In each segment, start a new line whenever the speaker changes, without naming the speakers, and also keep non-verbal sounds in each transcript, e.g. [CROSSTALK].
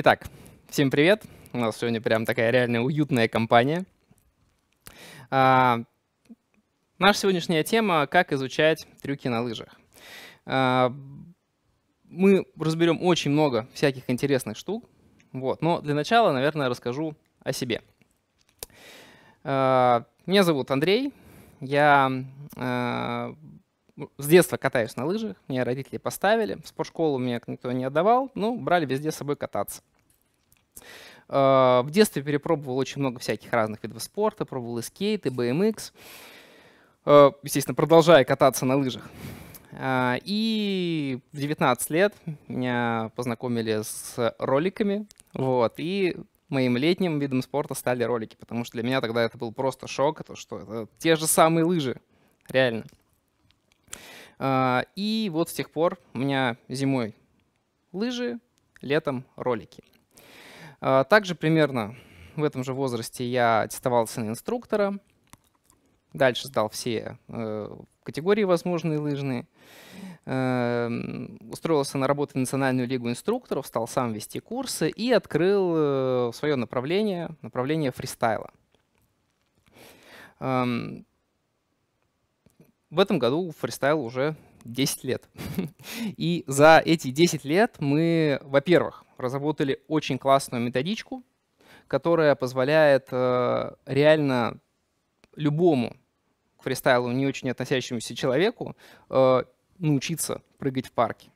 Итак, всем привет. У нас сегодня прям такая реально уютная компания. А, наша сегодняшняя тема — как изучать трюки на лыжах. А, мы разберем очень много всяких интересных штук, вот, но для начала, наверное, расскажу о себе. А, меня зовут Андрей, я а, ну, с детства катаюсь на лыжах, меня родители поставили, в спортшколу меня никто не отдавал, ну, брали везде с собой кататься. А, в детстве перепробовал очень много всяких разных видов спорта, пробовал и скейт, и BMX, а, естественно, продолжая кататься на лыжах. А, и в 19 лет меня познакомили с роликами, вот, и моим летним видом спорта стали ролики, потому что для меня тогда это был просто шок, то, что это те же самые лыжи, реально. А, и вот с тех пор у меня зимой лыжи, летом ролики. А, также примерно в этом же возрасте я аттестовался на инструктора, дальше сдал все э, категории возможные лыжные, эм, устроился на работу в Национальную лигу инструкторов, стал сам вести курсы и открыл э, свое направление, направление фристайла. Эм, в этом году фристайл уже 10 лет. [LAUGHS] И за эти 10 лет мы, во-первых, разработали очень классную методичку, которая позволяет э, реально любому к фристайлу не очень относящемуся человеку э, научиться прыгать в парке.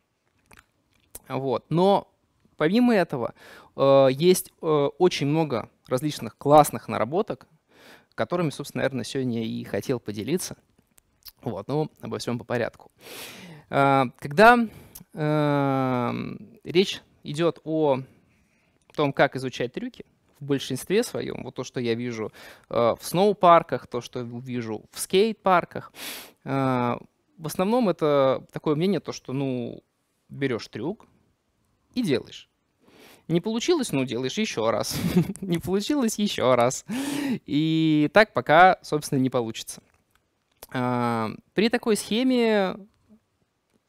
Вот. Но помимо этого э, есть очень много различных классных наработок, которыми, собственно, наверное, сегодня и хотел поделиться – вот, но ну, обо всем по порядку. А, когда эм, речь идет о том, как изучать трюки, в большинстве своем, вот то, что я вижу э, в сноу-парках, то, что вижу в скейт-парках, э, в основном это такое мнение, то, что, ну, берешь трюк и делаешь. Не получилось, ну, делаешь еще раз. [LAUGHS] не получилось еще раз. И так пока, собственно, не получится. А, при такой схеме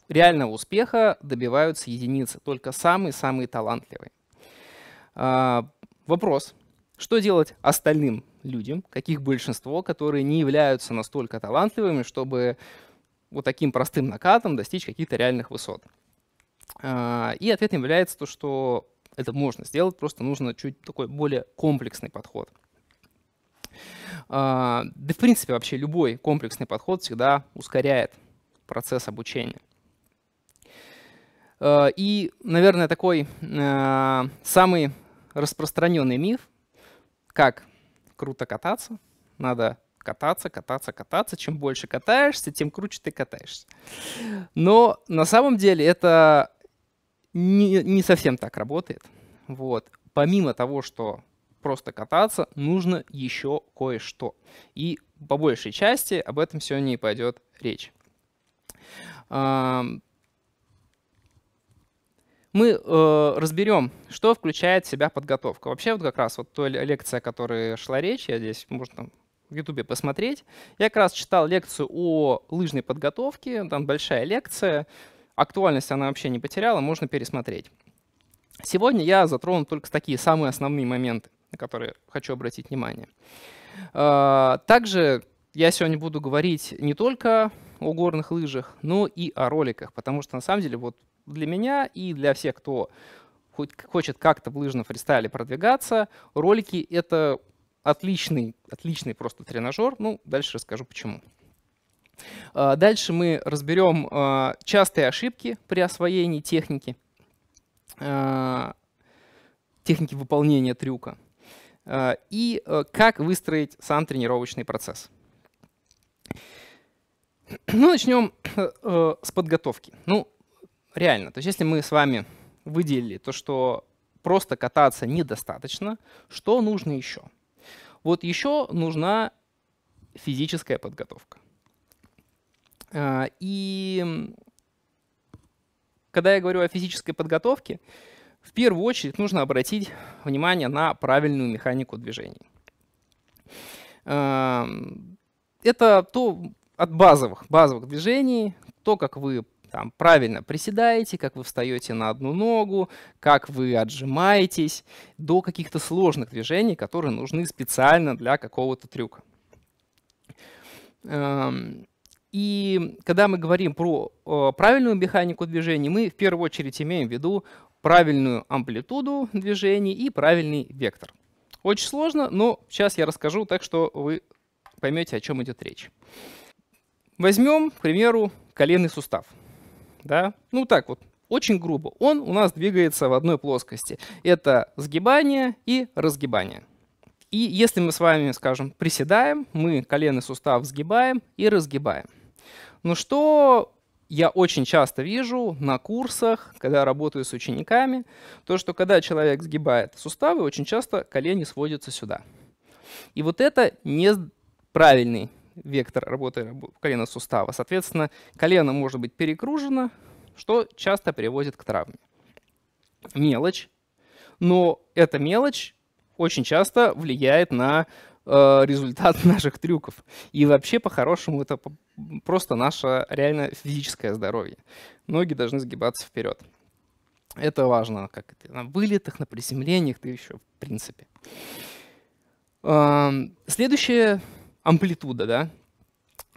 реального успеха добиваются единицы, только самые-самые талантливые. А, вопрос, что делать остальным людям, каких большинство, которые не являются настолько талантливыми, чтобы вот таким простым накатом достичь каких-то реальных высот? А, и ответом является то, что это можно сделать, просто нужно чуть такой более комплексный подход – а, да в принципе вообще любой комплексный подход всегда ускоряет процесс обучения. А, и, наверное, такой а, самый распространенный миф, как круто кататься, надо кататься, кататься, кататься. Чем больше катаешься, тем круче ты катаешься. Но на самом деле это не, не совсем так работает. Вот. Помимо того, что просто кататься, нужно еще кое-что. И по большей части об этом сегодня и пойдет речь. Мы э, разберем, что включает в себя подготовка. Вообще вот как раз вот та лекция, о которой шла речь, я здесь можно в Ютубе посмотреть. Я как раз читал лекцию о лыжной подготовке, там большая лекция. Актуальность она вообще не потеряла, можно пересмотреть. Сегодня я затрону только такие самые основные моменты на которые хочу обратить внимание. А, также я сегодня буду говорить не только о горных лыжах, но и о роликах, потому что на самом деле вот для меня и для всех, кто хоть, хочет как-то в лыжном фристайле продвигаться, ролики — это отличный, отличный просто тренажер. Ну, дальше расскажу почему. А, дальше мы разберем а, частые ошибки при освоении техники, техники выполнения трюка. Э, и э, как выстроить сам тренировочный процесс. Ну, начнем э, с подготовки. Ну, реально, то есть если мы с вами выделили то, что просто кататься недостаточно, что нужно еще? Вот еще нужна физическая подготовка. И когда я говорю о физической подготовке, в первую очередь нужно обратить внимание на правильную механику движений. Эм, это то от базовых, базовых движений, то, как вы там, правильно приседаете, как вы встаете на одну ногу, как вы отжимаетесь, до каких-то сложных движений, которые нужны специально для какого-то трюка. Эм, и когда мы говорим про э, правильную механику движений, мы в первую очередь имеем в виду правильную амплитуду движений и правильный вектор. Очень сложно, но сейчас я расскажу так, что вы поймете, о чем идет речь. Возьмем, к примеру, коленный сустав. Да? Ну так вот, очень грубо. Он у нас двигается в одной плоскости. Это сгибание и разгибание. И если мы с вами, скажем, приседаем, мы коленный сустав сгибаем и разгибаем. Но ну, что я очень часто вижу на курсах, когда работаю с учениками, то, что когда человек сгибает суставы, очень часто колени сводятся сюда. И вот это неправильный вектор работы колена сустава. Соответственно, колено может быть перекружено, что часто приводит к травме. Мелочь. Но эта мелочь очень часто влияет на э, результат [LAUGHS] наших трюков. И вообще, по-хорошему, это просто наше реально физическое здоровье. Ноги должны сгибаться вперед. Это важно, как это, на вылетах, на приземлениях, ты еще, в принципе. Следующая амплитуда, да.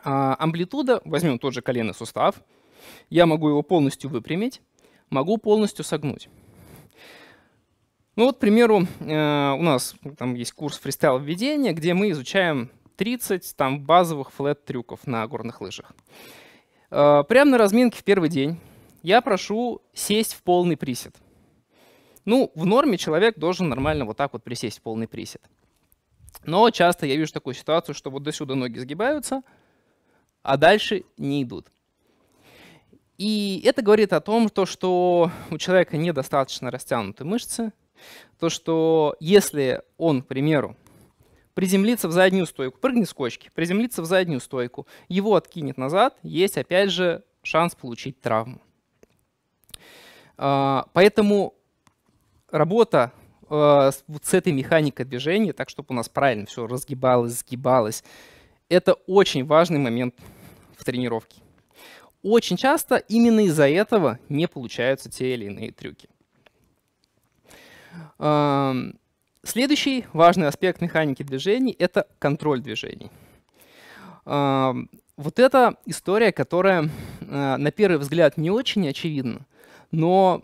А, амплитуда, возьмем тот же коленный сустав. Я могу его полностью выпрямить, могу полностью согнуть. Ну вот, к примеру, э, у нас там есть курс фристайл введения, где мы изучаем 30 там, базовых флет-трюков на горных лыжах. Э, прямо на разминке в первый день я прошу сесть в полный присед. Ну, в норме человек должен нормально вот так вот присесть в полный присед. Но часто я вижу такую ситуацию, что вот до сюда ноги сгибаются, а дальше не идут. И это говорит о том, то, что у человека недостаточно растянуты мышцы, то, что если он, к примеру, приземлиться в заднюю стойку, прыгни с кочки, приземлиться в заднюю стойку, его откинет назад, есть опять же шанс получить травму. А, поэтому работа э, с этой механикой движения, так чтобы у нас правильно все разгибалось, сгибалось, это очень важный момент в тренировке. Очень часто именно из-за этого не получаются те или иные трюки. Следующий важный аспект механики движений — это контроль движений. Вот это история, которая э, на первый взгляд не очень очевидна, но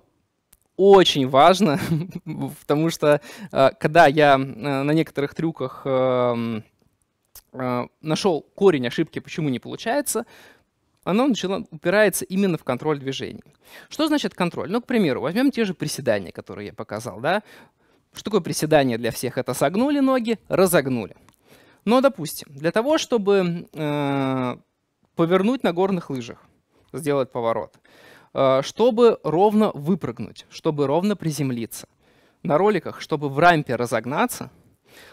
очень важно, [LAUGHS] потому что э, когда я э, на некоторых трюках эм, нашел корень ошибки, почему не получается, оно начало, упирается именно в контроль движений. Что значит контроль? Ну, к примеру, возьмем те же приседания, которые я показал. Да? Что такое приседание для всех? Это согнули ноги, разогнули. Но, допустим, для того, чтобы э, повернуть на горных лыжах, сделать поворот, э, чтобы ровно выпрыгнуть, чтобы ровно приземлиться, на роликах, чтобы в рампе разогнаться,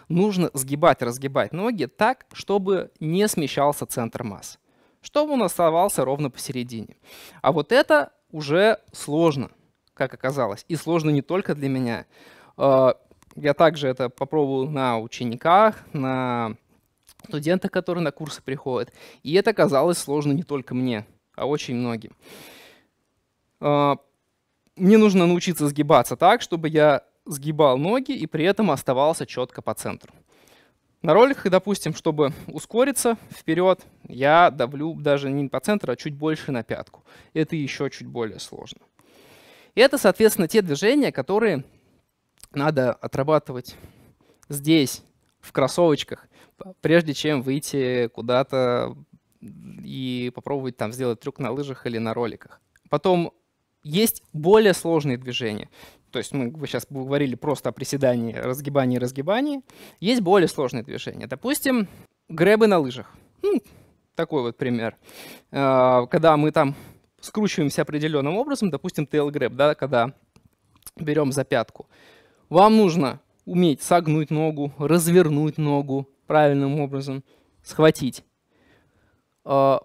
нужно сгибать-разгибать ноги так, чтобы не смещался центр масс, чтобы он оставался ровно посередине. А вот это уже сложно, как оказалось, и сложно не только для меня, Э, я также это попробовал на учениках, на студентах, которые на курсы приходят. И это казалось сложно не только мне, а очень многим. Э, мне нужно научиться сгибаться так, чтобы я сгибал ноги и при этом оставался четко по центру. На роликах, допустим, чтобы ускориться вперед, я давлю даже не по центру, а чуть больше на пятку. Это еще чуть более сложно. И это, соответственно, те движения, которые надо отрабатывать здесь, в кроссовочках, прежде чем выйти куда-то и попробовать там сделать трюк на лыжах или на роликах. Потом есть более сложные движения. То есть мы сейчас говорили просто о приседании, разгибании, разгибании. Есть более сложные движения. Допустим, гребы на лыжах. Ну, такой вот пример. А, когда мы там скручиваемся определенным образом, допустим, тейл грэб, да, когда берем за пятку. Вам нужно уметь согнуть ногу, развернуть ногу правильным образом, схватить. А,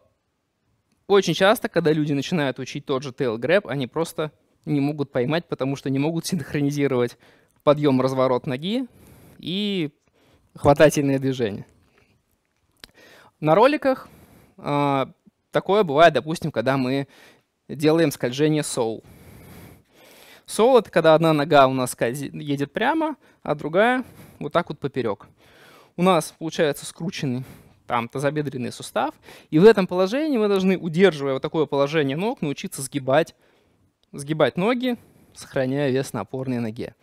очень часто, когда люди начинают учить тот же tail grab, они просто не могут поймать, потому что не могут синхронизировать подъем, разворот ноги и хватательные движения. На роликах а, такое бывает, допустим, когда мы делаем скольжение соул. Соло — это когда одна нога у нас едет прямо, а другая вот так вот поперек. У нас получается скрученный там тазобедренный сустав. И в этом положении мы должны, удерживая вот такое положение ног, научиться сгибать, сгибать ноги, сохраняя вес на опорной ноге.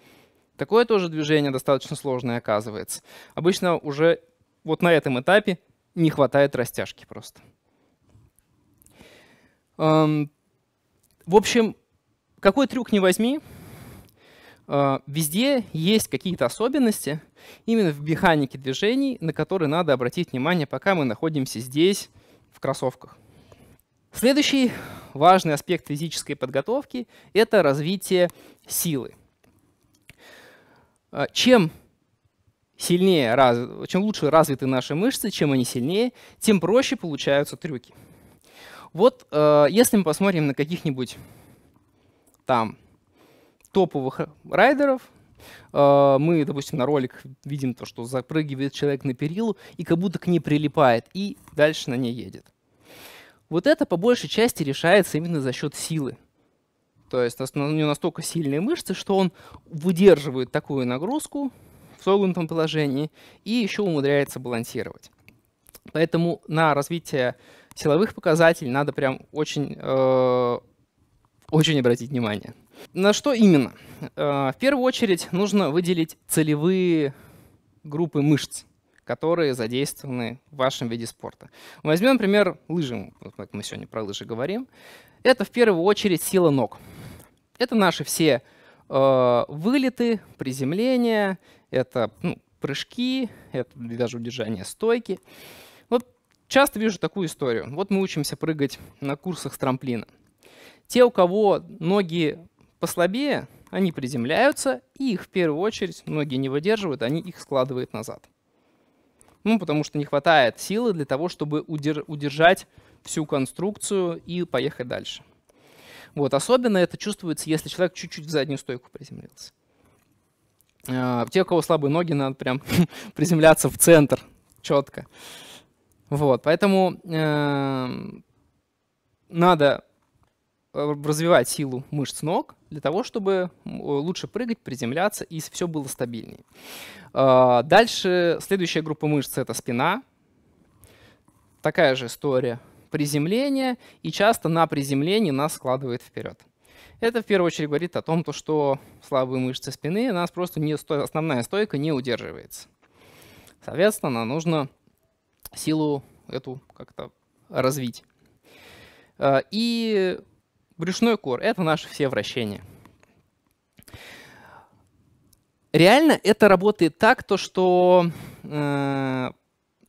Такое тоже движение достаточно сложное оказывается. Обычно уже вот на этом этапе не хватает растяжки просто. В общем, какой трюк не возьми, а, везде есть какие-то особенности именно в механике движений, на которые надо обратить внимание, пока мы находимся здесь, в кроссовках. Следующий важный аспект физической подготовки – это развитие силы. А, чем сильнее, чем лучше развиты наши мышцы, чем они сильнее, тем проще получаются трюки. Вот а, если мы посмотрим на каких-нибудь там топовых райдеров, э, мы, допустим, на ролик видим то, что запрыгивает человек на перилу и как будто к ней прилипает, и дальше на ней едет. Вот это по большей части решается именно за счет силы. То есть у него настолько сильные мышцы, что он выдерживает такую нагрузку в согнутом положении и еще умудряется балансировать. Поэтому на развитие силовых показателей надо прям очень э, очень обратить внимание. На что именно? Э, в первую очередь нужно выделить целевые группы мышц, которые задействованы в вашем виде спорта. Возьмем, например, лыжи, вот мы сегодня про лыжи говорим. Это в первую очередь сила ног. Это наши все э, вылеты, приземления, это ну, прыжки, это даже удержание стойки. Вот часто вижу такую историю. Вот мы учимся прыгать на курсах с трамплина. Те, у кого ноги послабее, они приземляются, и их в первую очередь ноги не выдерживают, они их складывают назад. Ну, потому что не хватает силы для того, чтобы удержать всю конструкцию и поехать дальше. Вот, особенно это чувствуется, если человек чуть-чуть в заднюю стойку приземлился. А, те, у кого слабые ноги, надо прям [LAUGHS] приземляться в центр четко. Вот, поэтому э, надо Э, развивать силу мышц ног для того, чтобы лучше прыгать, приземляться и все было стабильнее. А, дальше следующая группа мышц — это спина. Такая же история приземления и часто на приземлении нас складывает вперед. Это в первую очередь говорит о том, то, что слабые мышцы спины, нас просто не основная стойка не удерживается. Соответственно, нам нужно силу эту как-то развить. А, и брюшной кор — это наши все вращения. Реально это работает так, то что э,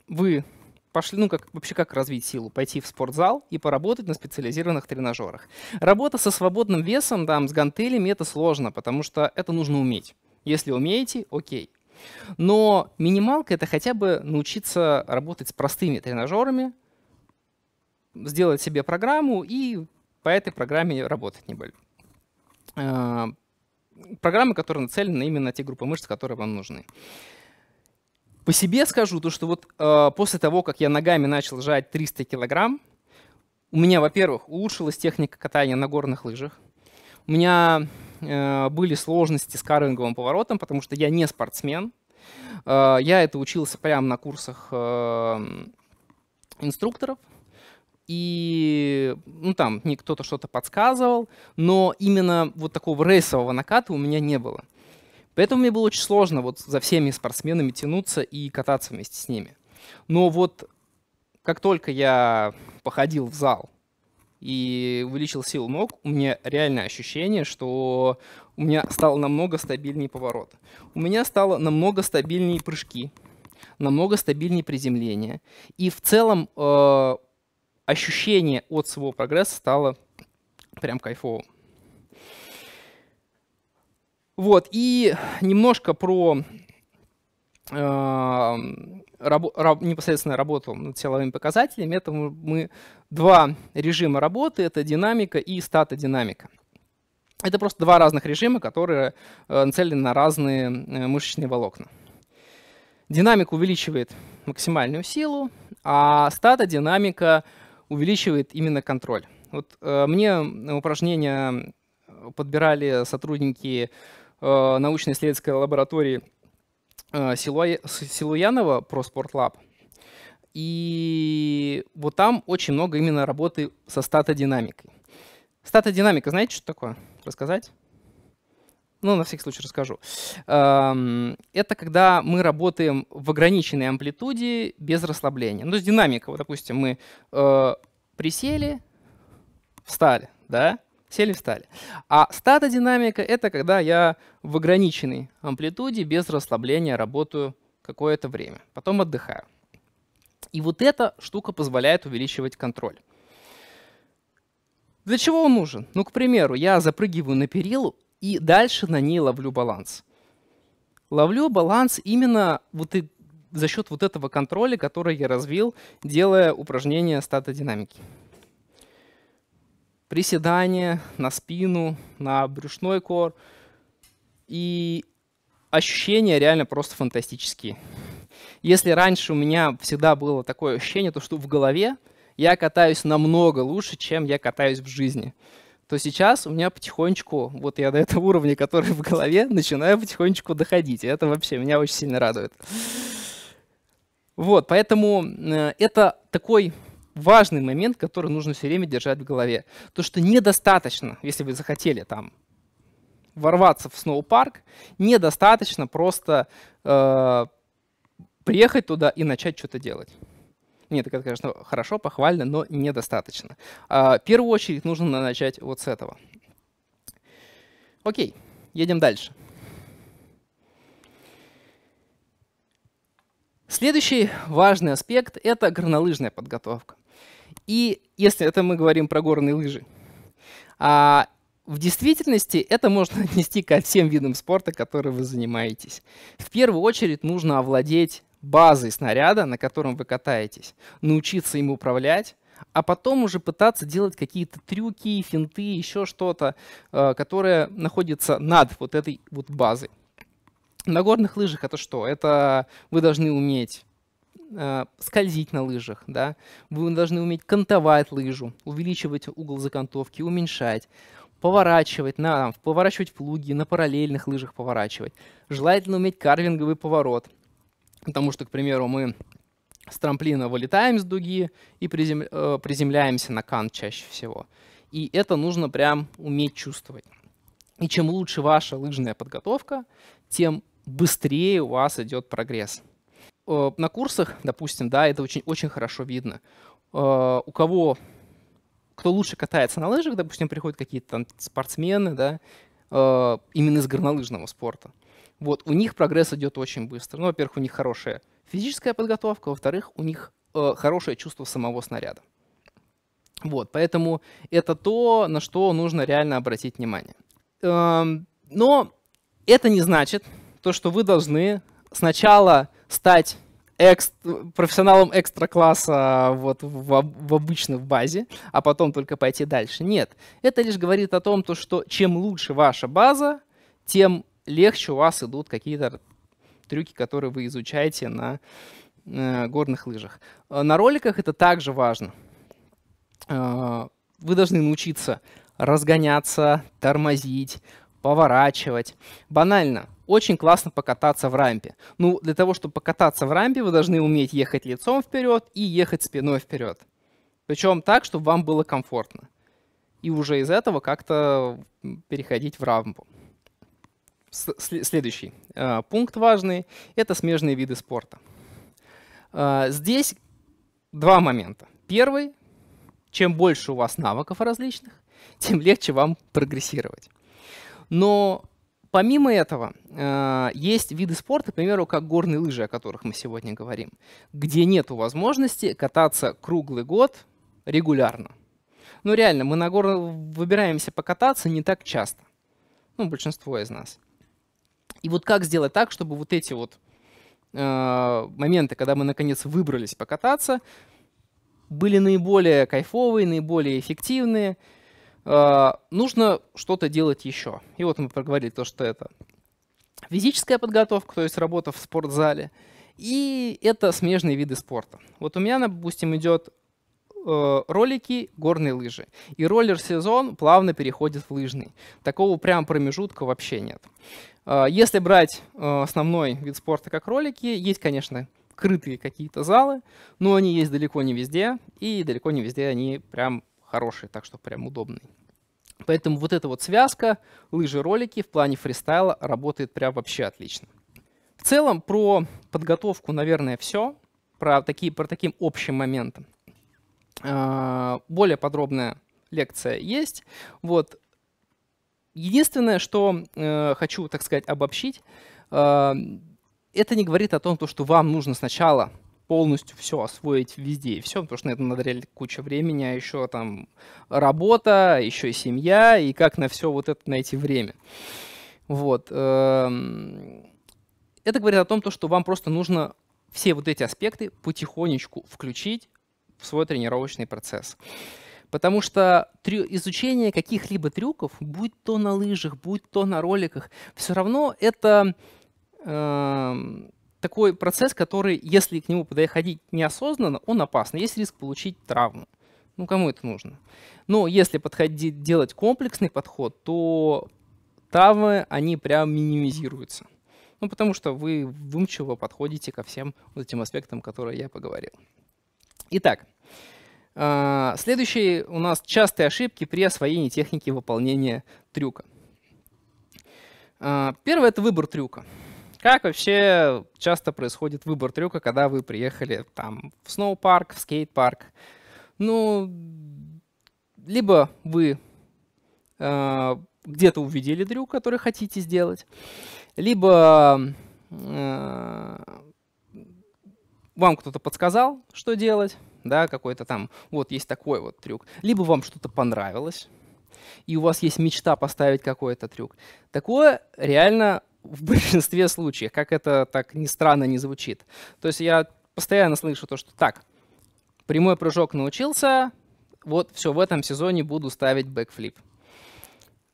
вы пошли, ну как вообще как развить силу, пойти в спортзал и поработать на специализированных тренажерах. Работа со свободным весом, там, с гантелями это сложно, потому что это нужно уметь. Если умеете, окей. Но минималка это хотя бы научиться работать с простыми тренажерами, сделать себе программу и по этой программе работать не были. Э, программы, которые нацелены именно на те группы мышц, которые вам нужны. По себе скажу, то, что вот э, после того, как я ногами начал жать 300 килограмм, у меня, во-первых, улучшилась техника катания на горных лыжах. У меня э, были сложности с карвинговым поворотом, потому что я не спортсмен. я это учился прямо на курсах инструкторов – и ну, там мне кто-то что-то подсказывал, но именно вот такого рейсового наката у меня не было. Поэтому мне было очень сложно вот за всеми спортсменами тянуться и кататься вместе с ними. Но вот как только я походил в зал и увеличил силу ног, у меня реальное ощущение, что у меня стал намного стабильнее поворот. У меня стало намного стабильнее прыжки, намного стабильнее приземление. И в целом э, ощущение от своего прогресса стало прям кайфовым. Вот, и немножко про э, рабо, раб, непосредственно работу над силовыми показателями. Это мы, два режима работы, это динамика и статодинамика. Это просто два разных режима, которые э, нацелены на разные э, мышечные волокна. Динамика увеличивает максимальную силу, а статодинамика динамика увеличивает именно контроль. Вот э, мне упражнения э, подбирали сотрудники э, научно-исследовательской лаборатории Силуянова про Спортлаб. И вот там очень много именно работы со статодинамикой. Статодинамика, знаете, что такое? Рассказать? ну, на всякий случай расскажу. Эм, это когда мы работаем в ограниченной амплитуде без расслабления. Ну, с есть динамика. Вот, допустим, мы э, присели, встали, да, сели, встали. А статодинамика — это когда я в ограниченной амплитуде без расслабления работаю какое-то время, потом отдыхаю. И вот эта штука позволяет увеличивать контроль. Для чего он нужен? Ну, к примеру, я запрыгиваю на перилу, и дальше на ней ловлю баланс. Ловлю баланс именно вот и за счет вот этого контроля, который я развил, делая упражнения статодинамики. Приседания на спину, на брюшной кор. И ощущения реально просто фантастические. Если раньше у меня всегда было такое ощущение, то что в голове я катаюсь намного лучше, чем я катаюсь в жизни то сейчас у меня потихонечку, вот я до этого уровня, который в голове, начинаю потихонечку доходить. И это вообще меня очень сильно радует. Вот, поэтому э, это такой важный момент, который нужно все время держать в голове. То, что недостаточно, если вы захотели там ворваться в сноупарк, недостаточно просто э, приехать туда и начать что-то делать. Нет, это, конечно, хорошо, похвально, но недостаточно. А, в первую очередь нужно начать вот с этого. Окей, едем дальше. Следующий важный аспект – это горнолыжная подготовка. И если это мы говорим про горные лыжи, а в действительности это можно [LAUGHS] отнести ко всем видам спорта, которые вы занимаетесь. В первую очередь нужно овладеть базой снаряда, на котором вы катаетесь, научиться им управлять, а потом уже пытаться делать какие-то трюки, финты, еще что-то, э, которое находится над вот этой вот базой. На горных лыжах это что? Это вы должны уметь э, скользить на лыжах, да? вы должны уметь кантовать лыжу, увеличивать угол закантовки, уменьшать, поворачивать, на, поворачивать плуги на параллельных лыжах поворачивать. Желательно уметь карвинговый поворот, Потому что, к примеру, мы с трамплина вылетаем с дуги и призем... Э, приземляемся на кант чаще всего. И это нужно прям уметь чувствовать. И чем лучше ваша лыжная подготовка, тем быстрее у вас идет прогресс. Э, на курсах, допустим, да, это очень, очень хорошо видно. Э, у кого, кто лучше катается на лыжах, допустим, приходят какие-то там спортсмены, да, именно из горнолыжного спорта – вот, у них прогресс идет очень быстро. Ну, во-первых, у них хорошая физическая подготовка, во-вторых, у них э, хорошее чувство самого снаряда. Вот, поэтому это то, на что нужно реально обратить внимание. Эм, но это не значит, то, что вы должны сначала стать экс, профессионалом экстра-класса вот, в, в обычной базе, а потом только пойти дальше. Нет, это лишь говорит о том, то, что чем лучше ваша база, тем легче у вас идут какие-то трюки, которые вы изучаете на э, горных лыжах. Э, на роликах это также важно. Э, вы должны научиться разгоняться, тормозить, поворачивать. Банально, очень классно покататься в рампе. Ну, для того, чтобы покататься в рампе, вы должны уметь ехать лицом вперед и ехать спиной вперед. Причем так, чтобы вам было комфортно. И уже из этого как-то переходить в рампу следующий а, пункт важный — это смежные виды спорта. А, здесь два момента. Первый — чем больше у вас навыков различных, [LAUGHS] тем легче вам прогрессировать. Но помимо этого, а, есть виды спорта, к примеру, как горные лыжи, о которых мы сегодня говорим, где нет возможности кататься круглый год регулярно. Ну реально, мы на горы выбираемся покататься не так часто. Ну, большинство из нас — и вот как сделать так, чтобы вот эти вот э, моменты, когда мы наконец выбрались покататься, были наиболее кайфовые, наиболее эффективные. Э, нужно что-то делать еще. И вот мы проговорили то, что это физическая подготовка, то есть работа в спортзале, и это смежные виды спорта. Вот у меня, допустим, идет Э, ролики, горные лыжи. И роллер-сезон плавно переходит в лыжный. Такого прям промежутка вообще нет. Э, если брать э, основной вид спорта как ролики, есть, конечно, крытые какие-то залы, но они есть далеко не везде, и далеко не везде они прям хорошие, так что прям удобные. Поэтому вот эта вот связка лыжи-ролики в плане фристайла работает прям вообще отлично. В целом про подготовку, наверное, все. Про такие, про таким общим моментом. А, более подробная лекция есть. Вот. Единственное, что э, хочу, так сказать, обобщить, э, это не говорит о том, то, что вам нужно сначала полностью все освоить везде и все, потому что на это надо куча времени, а еще там работа, еще и семья, и как на все вот это найти время. Вот. Э, это говорит о том, то, что вам просто нужно все вот эти аспекты потихонечку включить, в свой тренировочный процесс. Потому что изучение каких-либо трюков, будь то на лыжах, будь то на роликах, все равно это э, такой процесс, который, если к нему подходить неосознанно, он опасен. Есть риск получить травму. Ну, кому это нужно? Но если подходить, делать комплексный подход, то травмы, они прям минимизируются. Ну, потому что вы вымчиво подходите ко всем этим аспектам, которые я поговорил. Итак, а, следующие у нас частые ошибки при освоении техники выполнения трюка. А, первое – это выбор трюка. Как вообще часто происходит выбор трюка, когда вы приехали там, в сноу-парк, в скейт-парк? Ну, либо вы э, где-то увидели трюк, который хотите сделать, либо вам кто-то подсказал, что делать, да, какой-то там, вот есть такой вот трюк. Либо вам что-то понравилось, и у вас есть мечта поставить какой-то трюк. Такое реально в большинстве случаев, как это так ни странно не звучит. То есть я постоянно слышу то, что так, прямой прыжок научился, вот все, в этом сезоне буду ставить бэкфлип.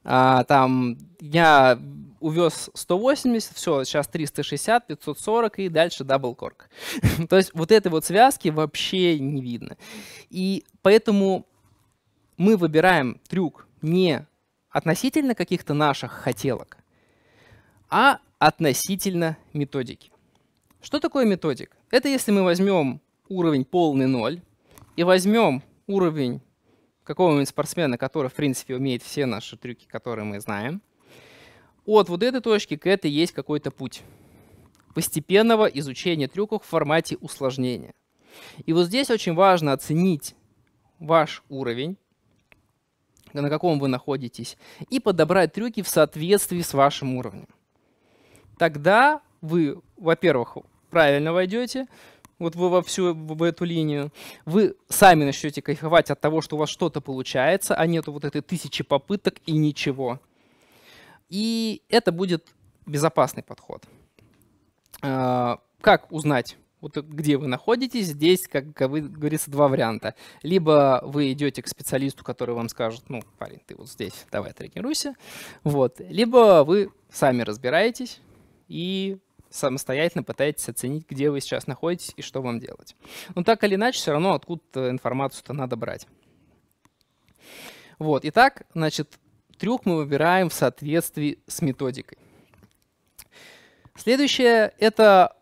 А, там я увез 180, все, сейчас 360, 540 и дальше дабл корк. [LAUGHS] То есть вот этой вот связки вообще не видно. И поэтому мы выбираем трюк не относительно каких-то наших хотелок, а относительно методики. Что такое методик? Это если мы возьмем уровень полный ноль и возьмем уровень какого-нибудь спортсмена, который, в принципе, умеет все наши трюки, которые мы знаем, от вот этой точки к этой есть какой-то путь постепенного изучения трюков в формате усложнения. И вот здесь очень важно оценить ваш уровень, на каком вы находитесь, и подобрать трюки в соответствии с вашим уровнем. Тогда вы, во-первых, правильно войдете, вот вы во всю в эту линию, вы сами начнете кайфовать от того, что у вас что-то получается, а нету вот этой тысячи попыток и ничего. И это будет безопасный подход. А, как узнать, вот где вы находитесь? Здесь, как говорится, два варианта. Либо вы идете к специалисту, который вам скажет, ну, парень, ты вот здесь, давай тренируйся. Вот. Либо вы сами разбираетесь и самостоятельно пытаетесь оценить, где вы сейчас находитесь и что вам делать. Но так или иначе, все равно откуда информацию-то надо брать. Вот, итак, значит, Трюк мы выбираем в соответствии с методикой. Следующее — это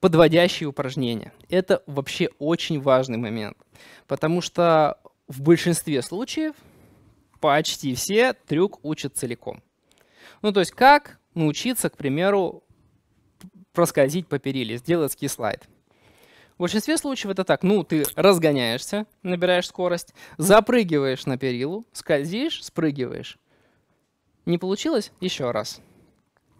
подводящие упражнения. Это вообще очень важный момент, потому что в большинстве случаев почти все трюк учат целиком. Ну, то есть как научиться, к примеру, проскользить по периле, сделать ски-слайд. В большинстве случаев это так. Ну, ты разгоняешься, набираешь скорость, запрыгиваешь на перилу, скользишь, спрыгиваешь. Не получилось? Еще раз.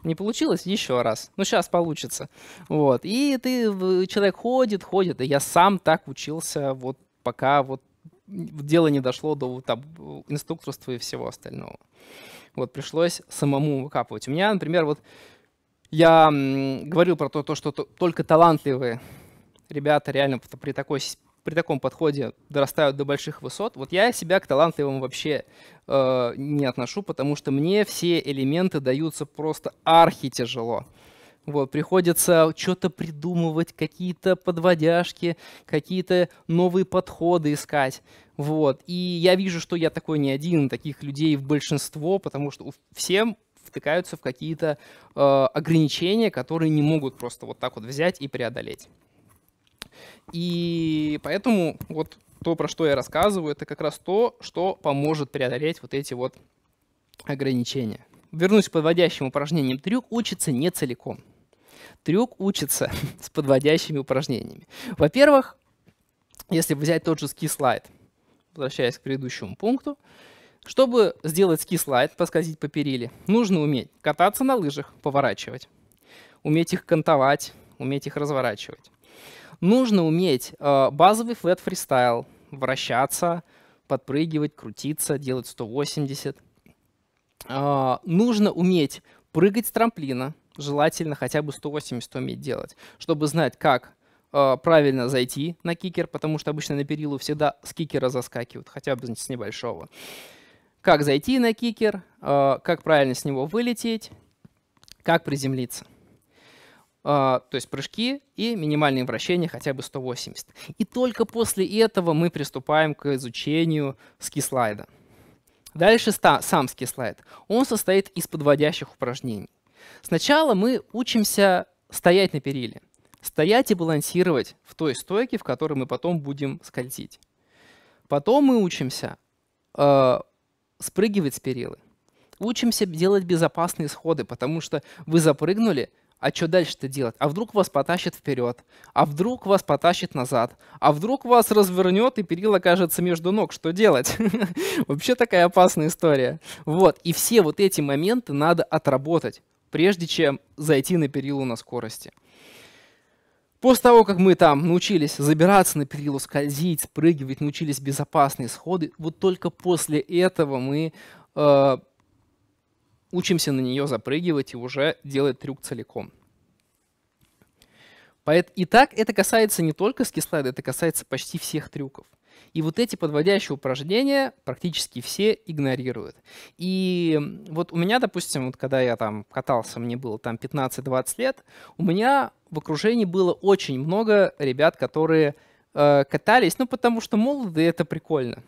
Не получилось? Еще раз. Ну, сейчас получится. Вот. И ты, человек ходит, ходит. И я сам так учился, вот пока вот дело не дошло до там, инструкторства и всего остального. Вот пришлось самому выкапывать. У меня, например, вот я говорил про то, то что только талантливые ребята реально при такой при таком подходе дорастают до больших высот. Вот я себя к талантливым вообще э, не отношу, потому что мне все элементы даются просто архи тяжело. Вот, приходится что-то придумывать, какие-то подводяшки, какие-то новые подходы искать. Вот. И я вижу, что я такой не один, таких людей в большинство, потому что всем втыкаются в какие-то э, ограничения, которые не могут просто вот так вот взять и преодолеть. И поэтому вот то, про что я рассказываю, это как раз то, что поможет преодолеть вот эти вот ограничения. Вернусь к подводящим упражнениям. Трюк учится не целиком. Трюк учится [LAUGHS] с подводящими упражнениями. Во-первых, если взять тот же ски-слайд, возвращаясь к предыдущему пункту, чтобы сделать ски-слайд, поскользить по периле, нужно уметь кататься на лыжах, поворачивать, уметь их кантовать, уметь их разворачивать, Нужно уметь э, базовый флэт фристайл, вращаться, подпрыгивать, крутиться, делать 180. Э, а, нужно уметь прыгать с трамплина, желательно хотя бы 180 уметь делать, чтобы знать, как э, правильно зайти на кикер, потому что обычно на перилу всегда с кикера заскакивают, хотя бы с небольшого. Как зайти на кикер, э, как правильно с него вылететь, как приземлиться. А, то есть прыжки и минимальные вращения хотя бы 180. И только после этого мы приступаем к изучению ски-слайда. Дальше сам ски-слайд. Он состоит из подводящих упражнений. Сначала мы учимся стоять на периле, стоять и балансировать в той стойке, в которой мы потом будем скользить. Потом мы учимся э, спрыгивать с перилы, учимся делать безопасные сходы, потому что вы запрыгнули – а что дальше-то делать? А вдруг вас потащит вперед? А вдруг вас потащит назад? А вдруг вас развернет и перила окажется между ног? Что делать? [LAUGHS] Вообще такая опасная история. Вот, и все вот эти моменты надо отработать, прежде чем зайти на перилу на скорости. После того, как мы там научились забираться на перилу, скользить, спрыгивать, научились безопасные сходы, вот только после этого мы э, учимся на нее запрыгивать и уже делать трюк целиком. Итак, это касается не только скислайда, это касается почти всех трюков. И вот эти подводящие упражнения практически все игнорируют. И вот у меня, допустим, вот когда я там катался, мне было там 15-20 лет, у меня в окружении было очень много ребят, которые Э, катались, ну, потому что молодые, это прикольно.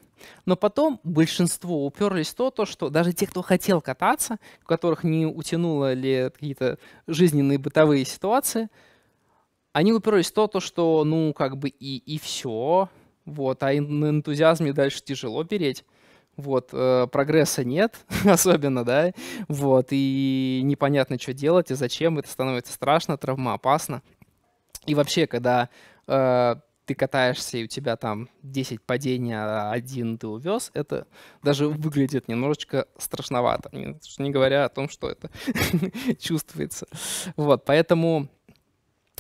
Но потом большинство уперлись в то, то, что даже те, кто хотел кататься, у которых не утянуло ли какие-то жизненные бытовые ситуации, они уперлись в то, то что, ну, как бы и, и все. Вот, а на энтузиазме дальше тяжело переть. Вот, э, прогресса нет, [LAUGHS] особенно, да, вот, и непонятно, что делать и зачем, это становится страшно, травмоопасно. И вообще, когда э, ты катаешься, и у тебя там 10 падений, а один ты увез, это даже выглядит немножечко страшновато, не говоря о том, что это [LAUGHS] чувствуется. Вот, поэтому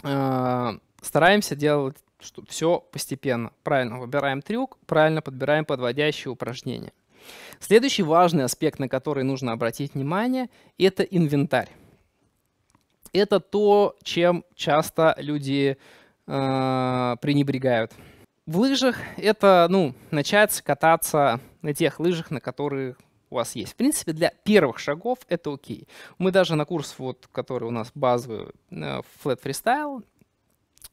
а, стараемся делать что, все постепенно. Правильно выбираем трюк, правильно подбираем подводящие упражнения. Следующий важный аспект, на который нужно обратить внимание, это инвентарь. Это то, чем часто люди Э, пренебрегают. В лыжах это, ну, начать кататься на тех лыжах, на которые у вас есть. В принципе, для первых шагов это окей. Мы даже на курс, вот, который у нас базовый, Flat э, Freestyle,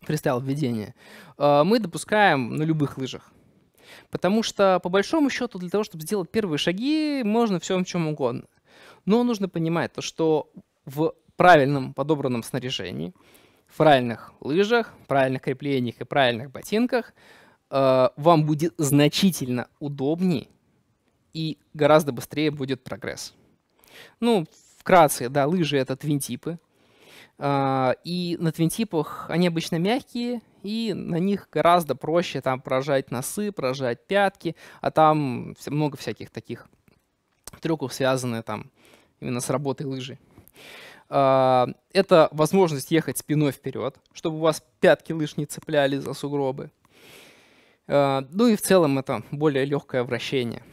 фристайл введение, э, мы допускаем на любых лыжах. Потому что, по большому счету, для того, чтобы сделать первые шаги, можно все в чем угодно. Но нужно понимать то, что в правильном подобранном снаряжении – в правильных лыжах, правильных креплениях и правильных ботинках э, вам будет значительно удобнее и гораздо быстрее будет прогресс. Ну, вкратце, да, лыжи это твинтипы. Э, и на твинтипах они обычно мягкие, и на них гораздо проще там прожать носы, прожать пятки, а там много всяких таких трюков, связанных там именно с работой лыжи. А, это возможность ехать спиной вперед, чтобы у вас пятки лыж не цепляли за сугробы. А, ну и в целом это более легкое вращение.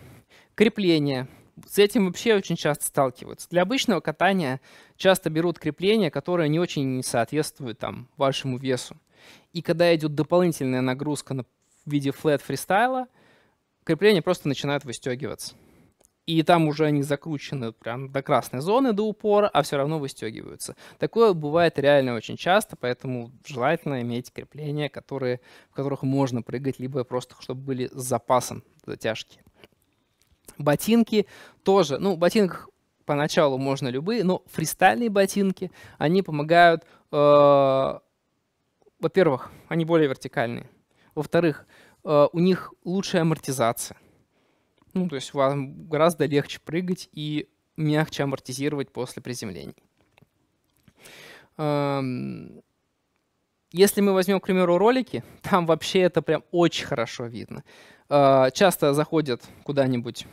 Крепление. С этим вообще очень часто сталкиваются. Для обычного катания часто берут крепление, которое не очень соответствует там, вашему весу. И когда идет дополнительная нагрузка в виде флэт фристайла, крепление просто начинает выстегиваться и там уже они закручены прям до красной зоны, до упора, а все равно выстегиваются. Такое бывает реально очень часто, поэтому желательно иметь крепления, которые, в которых можно прыгать, либо просто чтобы были с запасом затяжки. Ботинки тоже, ну, ботинках поначалу можно любые, но фристайльные ботинки, они помогают, э, во-первых, они более вертикальные, во-вторых, э, у них лучшая амортизация – ну, то есть вам гораздо легче прыгать и мягче амортизировать после приземлений. Эм, если мы возьмем, к примеру, ролики, [LAUGHS] там вообще это прям очень хорошо видно. Э, часто заходят куда-нибудь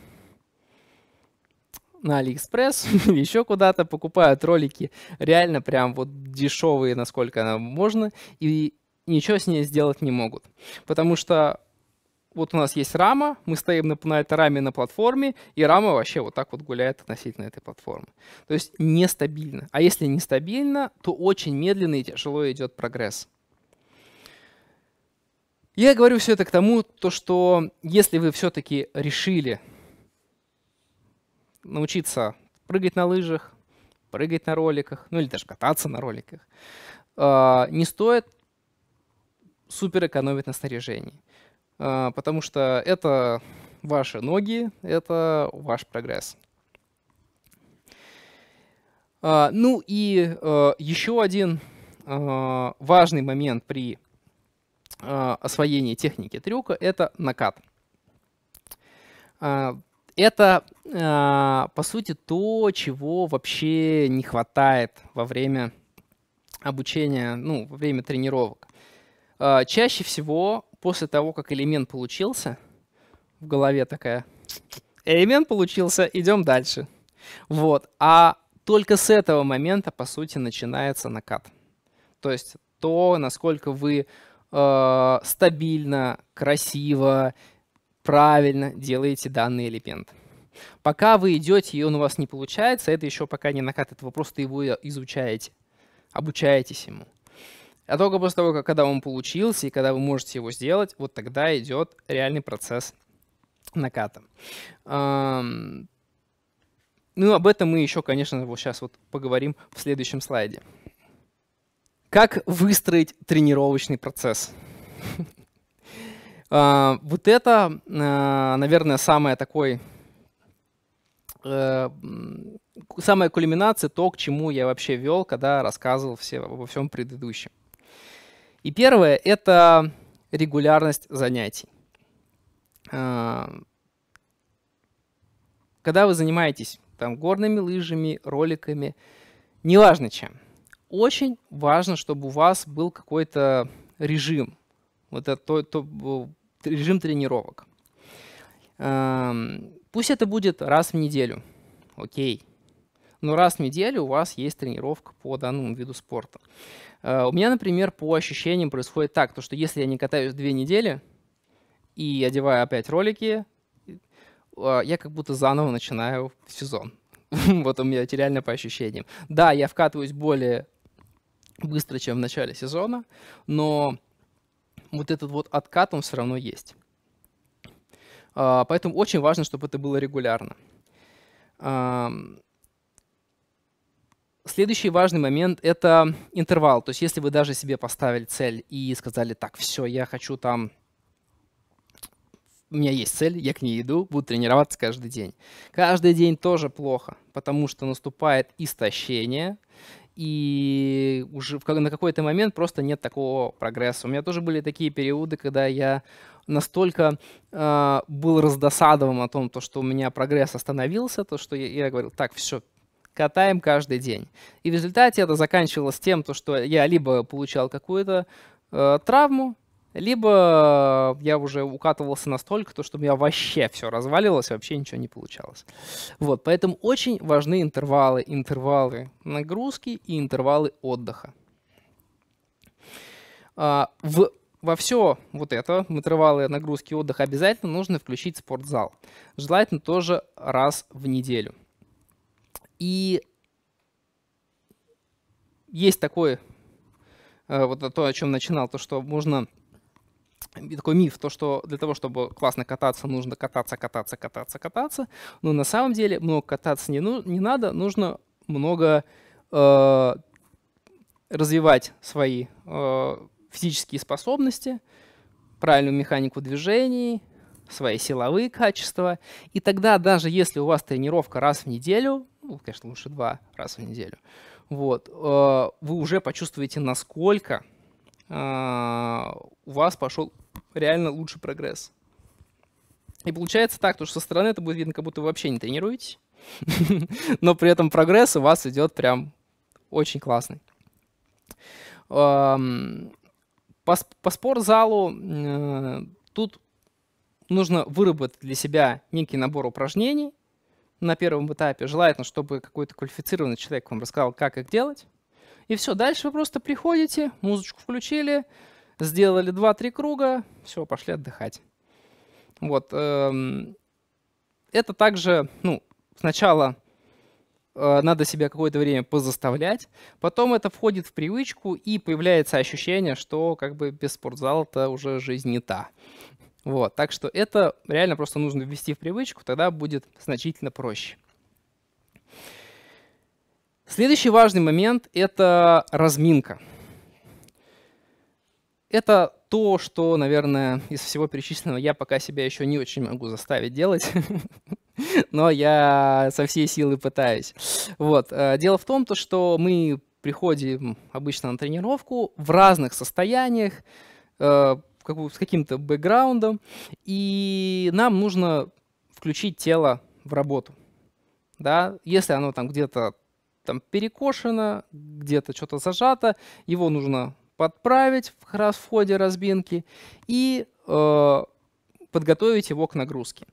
на Алиэкспресс [LAUGHS] еще куда-то, покупают ролики реально прям вот дешевые, насколько можно, и ничего с ней сделать не могут. Потому что вот у нас есть рама, мы стоим на, на этой раме на платформе, и рама вообще вот так вот гуляет относительно этой платформы. То есть нестабильно. А если нестабильно, то очень медленно и тяжело идет прогресс. Я говорю все это к тому, то, что если вы все-таки решили научиться прыгать на лыжах, прыгать на роликах, ну или даже кататься на роликах, а, не стоит супер экономить на снаряжении. А, потому что это ваши ноги, это ваш прогресс. А, ну и а, еще один важный момент при освоении техники трюка – это накат. Это, по сути, то, чего вообще не хватает во время обучения, ну, во время тренировок. Чаще всего после того, как элемент получился, в голове такая, элемент получился, идем дальше. Вот. А только с этого момента, по сути, начинается накат. То есть то, насколько вы э, стабильно, красиво, правильно делаете данный элемент. Пока вы идете, и он у вас не получается, это еще пока не накат, это вы просто его изучаете, обучаетесь ему. А только после того, как, когда он получился и когда вы можете его сделать, вот тогда идет реальный процесс наката. Ну, об этом мы еще, конечно, вот сейчас вот поговорим в следующем слайде. Как выстроить тренировочный процесс? [LAUGHS] А, вот это, а, наверное, самое такой э, самая кульминация, то, к чему я вообще вел, когда рассказывал все, обо всем предыдущем. И первое — это регулярность занятий. А, когда вы занимаетесь там горными лыжами, роликами, неважно чем, очень важно, чтобы у вас был какой-то режим, вот это то, то, режим тренировок. А, пусть это будет раз в неделю, окей, но раз в неделю у вас есть тренировка по данному виду спорта. Э, у меня, например, по ощущениям происходит так, то, что если я не катаюсь две недели и одеваю опять ролики, э, я как будто заново начинаю сезон. [LAUGHS] вот у меня это реально по ощущениям. Да, я вкатываюсь более быстро, чем в начале сезона, но вот этот вот откат, он все равно есть. Э, поэтому очень важно, чтобы это было регулярно. Эм, Следующий важный момент — это интервал. То есть если вы даже себе поставили цель и сказали, так, все, я хочу там у меня есть цель, я к ней иду, буду тренироваться каждый день. Каждый день тоже плохо, потому что наступает истощение, и уже на какой-то момент просто нет такого прогресса. У меня тоже были такие периоды, когда я настолько э, был раздосадован о том, то, что у меня прогресс остановился, то, что я, я говорил, так, все, катаем каждый день. И в результате это заканчивалось тем, то, что я либо получал какую-то э, травму, либо я уже укатывался настолько, то, что у меня вообще все развалилось, вообще ничего не получалось. Вот, поэтому очень важны интервалы, интервалы нагрузки и интервалы отдыха. А, в, во все вот это, в интервалы нагрузки и отдыха, обязательно нужно включить спортзал. Желательно тоже раз в неделю. И есть такой, э, вот то, о чем начинал, то, что можно э, такой миф, то, что для того, чтобы классно кататься, нужно кататься, кататься, кататься, кататься. Но на самом деле много кататься не, ну, не надо, нужно много э, развивать свои э, физические способности, правильную механику движений, свои силовые качества. И тогда даже если у вас тренировка раз в неделю, ну, конечно, лучше два раза в неделю, вот, э, вы уже почувствуете, насколько э, у вас пошел реально лучший прогресс. И получается так, то, что со стороны это будет видно, как будто вы вообще не тренируетесь, [LAUGHS] но при этом прогресс у вас идет прям очень классный. Эм, по, по спортзалу э, тут нужно выработать для себя некий набор упражнений, на первом этапе. Желательно, чтобы какой-то квалифицированный человек вам рассказал, как их делать. И все, дальше вы просто приходите, музычку включили, сделали 2-3 круга, все, пошли отдыхать. Вот. Эм, это также, ну, сначала э, надо себя какое-то время позаставлять, потом это входит в привычку и появляется ощущение, что как бы без спортзала-то уже жизнь не та. Вот, так что это реально просто нужно ввести в привычку, тогда будет значительно проще. Следующий важный момент – это разминка. Это то, что, наверное, из всего перечисленного я пока себя еще не очень могу заставить делать, [LAUGHS] но я со всей силы пытаюсь. Вот. Э, дело в том, то, что мы приходим обычно на тренировку в разных состояниях, э, как бы, с каким-то бэкграундом, и нам нужно включить тело в работу. Да? Если оно там где-то там перекошено, где-то что-то зажато, его нужно подправить в, раз ходе разбинки и э, подготовить его к нагрузке.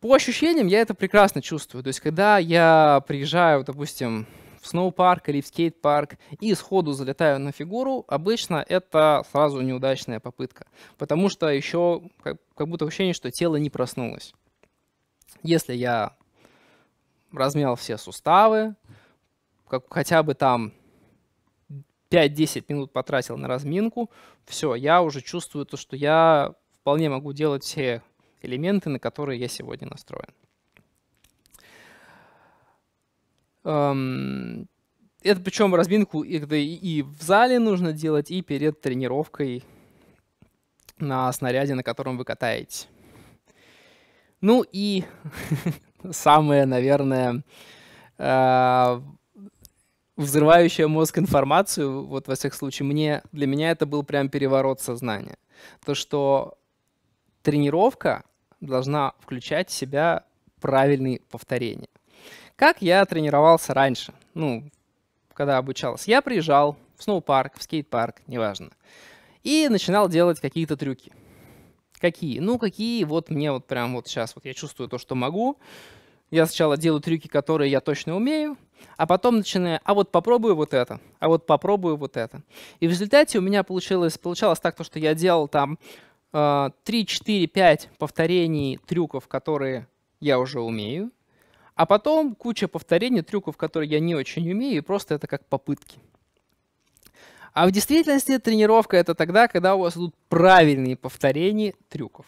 По ощущениям я это прекрасно чувствую. То есть, когда я приезжаю, допустим, в сноупарк или в скейт-парк и сходу залетаю на фигуру, обычно это сразу неудачная попытка, потому что еще как, как будто ощущение, что тело не проснулось. Если я размял все суставы, как, хотя бы там 5-10 минут потратил на разминку, все, я уже чувствую то, что я вполне могу делать все элементы, на которые я сегодня настроен. Это причем разминку и, и в зале нужно делать, и перед тренировкой на снаряде, на котором вы катаете. Ну и [LAUGHS] самое, наверное, а, взрывающая мозг информацию, вот во всех случаях, мне, для меня это был прям переворот сознания. То, что тренировка должна включать в себя правильные повторения. Как я тренировался раньше, ну, когда обучался? Я приезжал в сноупарк, в скейт-парк, неважно, и начинал делать какие-то трюки. Какие? Ну, какие вот мне вот прям вот сейчас вот я чувствую то, что могу. Я сначала делаю трюки, которые я точно умею, а потом начинаю, а вот попробую вот это, а вот попробую вот это. И в результате у меня получилось, получалось так, то, что я делал там 3, 4, 5 повторений трюков, которые я уже умею, а потом куча повторений, трюков, которые я не очень умею, и просто это как попытки. А в действительности тренировка это тогда, когда у вас идут правильные повторения трюков.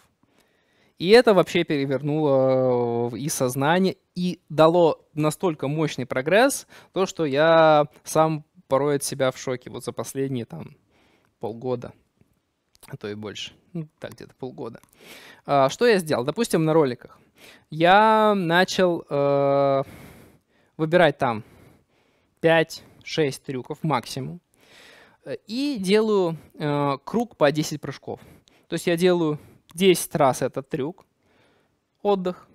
И это вообще перевернуло э, и сознание, и дало настолько мощный прогресс, то, что я сам порой от себя в шоке вот за последние там полгода а то и больше. Ну, так, где-то полгода. А, что я сделал? Допустим, на роликах. Я начал э, выбирать там 5-6 трюков максимум. И делаю э, круг по 10 прыжков. То есть я делаю 10 раз этот трюк. Отдых.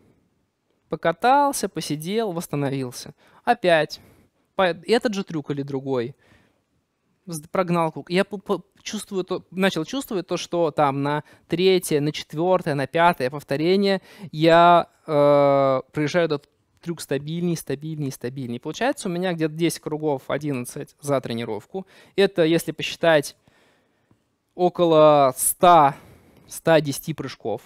Покатался, посидел, восстановился. Опять. Этот же трюк или другой прогнал круг. Я чувствую, то, начал чувствовать то, что там на третье, на четвертое, на пятое повторение я э, проезжаю этот трюк стабильнее, стабильнее, стабильнее. Получается у меня где-то 10 кругов, 11 за тренировку. Это, если посчитать, около 100, 110 прыжков.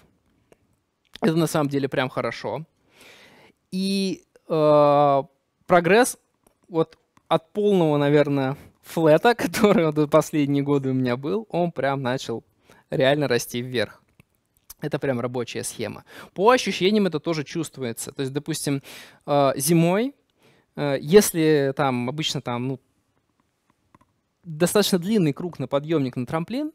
Это на самом деле прям хорошо. И э, прогресс вот от полного, наверное, флета, [LAUGHS] который вот последние годы у меня был, он прям начал реально расти вверх. Это прям рабочая схема. По ощущениям это тоже чувствуется. То есть, допустим, э, зимой, э, если там обычно там ну, достаточно длинный круг на подъемник на трамплин,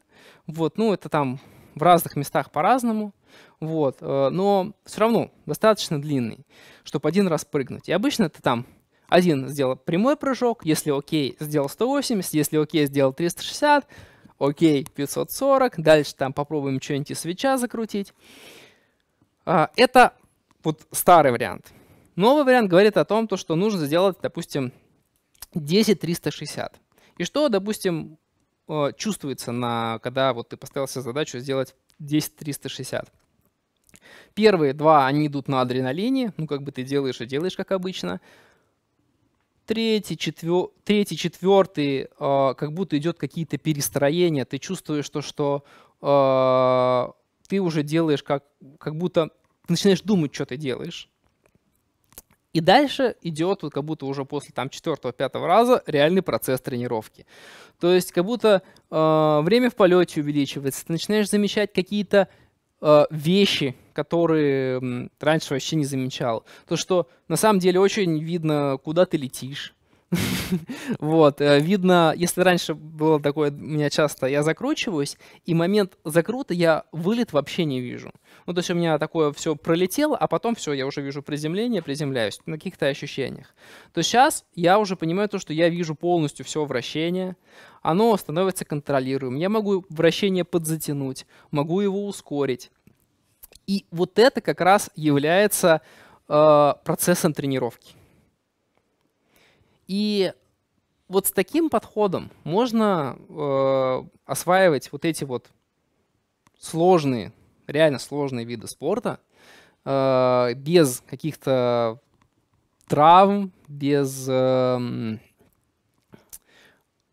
вот, ну это там в разных местах по-разному, вот, э, но все равно достаточно длинный, чтобы один раз прыгнуть. И обычно это там один сделал прямой прыжок, если окей, сделал 180, если окей, сделал 360, окей, 540, дальше там попробуем что-нибудь свеча закрутить. А, это вот старый вариант. Новый вариант говорит о том, то, что нужно сделать, допустим, 10 360. И что, допустим, э, чувствуется, на, когда вот ты поставил себе задачу сделать 10 360? Первые два, они идут на адреналине, ну как бы ты делаешь и делаешь, как обычно – третий, четвер... третий четвертый, э, а, как будто идет какие-то перестроения. Ты чувствуешь то, что э, ты уже делаешь как, как будто ты начинаешь думать, что ты делаешь. И дальше идет, вот как будто уже после там четвертого-пятого раза, реальный процесс тренировки. То есть как будто э, время в полете увеличивается, ты начинаешь замечать какие-то Э, вещи, которые раньше вообще не замечал. То, что на самом деле очень видно, куда ты летишь, вот, э, видно, если раньше было такое у меня часто, я закручиваюсь, и момент закрута я вылет вообще не вижу. Ну, то есть у меня такое все пролетело, а потом все, я уже вижу приземление, приземляюсь на каких-то ощущениях. То сейчас я уже понимаю то, что я вижу полностью все вращение, оно становится контролируемым. Я могу вращение подзатянуть, могу его ускорить. И вот это как раз является э, процессом тренировки. И вот с таким подходом можно э, осваивать вот эти вот сложные, реально сложные виды спорта э, без каких-то травм, без э,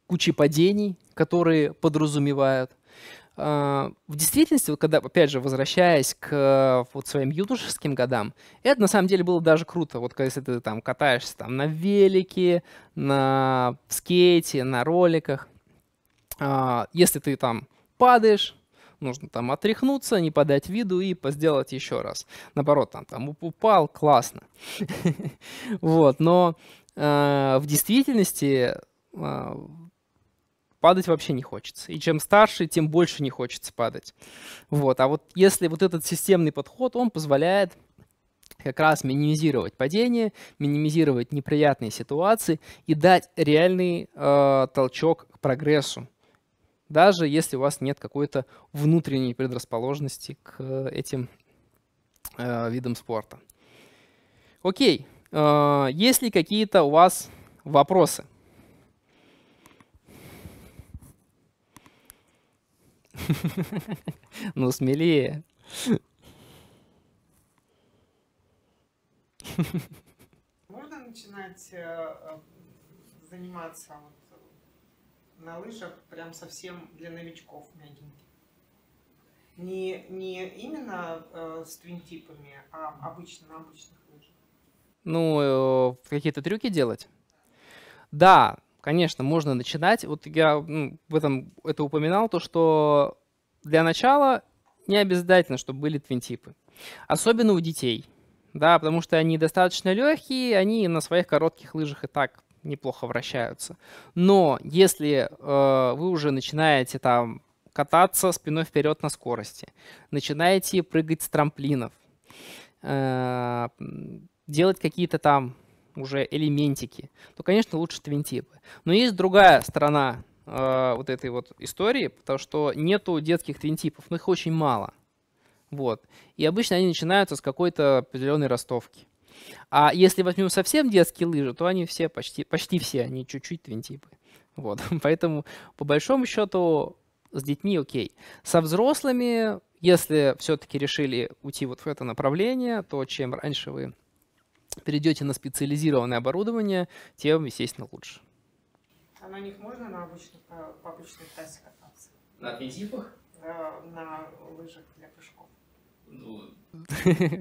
кучи падений, которые подразумевают – а, в действительности, вот когда, опять же, возвращаясь к э, вот своим юношеским годам, это на самом деле было даже круто. Вот если ты там катаешься там на велике, на скейте, на роликах, а, если ты там падаешь, нужно там отряхнуться, не подать виду и сделать еще раз. Наоборот, там, там упал, классно. [LAUGHS] Вот, но э, в действительности э, падать вообще не хочется. И чем старше, тем больше не хочется падать. Вот. А вот если вот этот системный подход, он позволяет как раз минимизировать падение, минимизировать неприятные ситуации и дать реальный э, толчок к прогрессу, даже если у вас нет какой-то внутренней предрасположенности к э, этим э, видам спорта. Окей, э, есть ли какие-то у вас вопросы? [LAUGHS] Ну, смелее. Можно начинать э, э, заниматься э, на лыжах прям совсем для новичков мягеньких? Не, не именно с твинтипами,
а обычно на обычных лыжах.
Ну, какие-то трюки делать? Да, конечно, можно начинать. Вот я ну, в этом это упоминал, то, что для начала не обязательно, чтобы были твинтипы. Особенно у детей. Да, потому что они достаточно легкие, они на своих коротких лыжах и так неплохо вращаются. Но если э, вы уже начинаете там кататься спиной вперед на скорости, начинаете прыгать с трамплинов, э, делать какие-то там уже элементики, то, конечно, лучше твинтипы. Но есть другая сторона э, вот этой вот истории, потому что нету детских твинтипов, но их очень мало. Вот. И обычно они начинаются с какой-то определенной ростовки. А если возьмем совсем детские лыжи, то они все, почти, почти все, они чуть-чуть твинтипы. Вот. [LAUGHS] Поэтому, по большому счету, с детьми окей. Со взрослыми, если все-таки решили уйти вот в это направление, то чем раньше вы перейдете на специализированное оборудование, тем, естественно, лучше. А на них можно на обычных, по э, обычной трассе кататься? На твинтипах? Да, на лыжах для прыжков. Ну,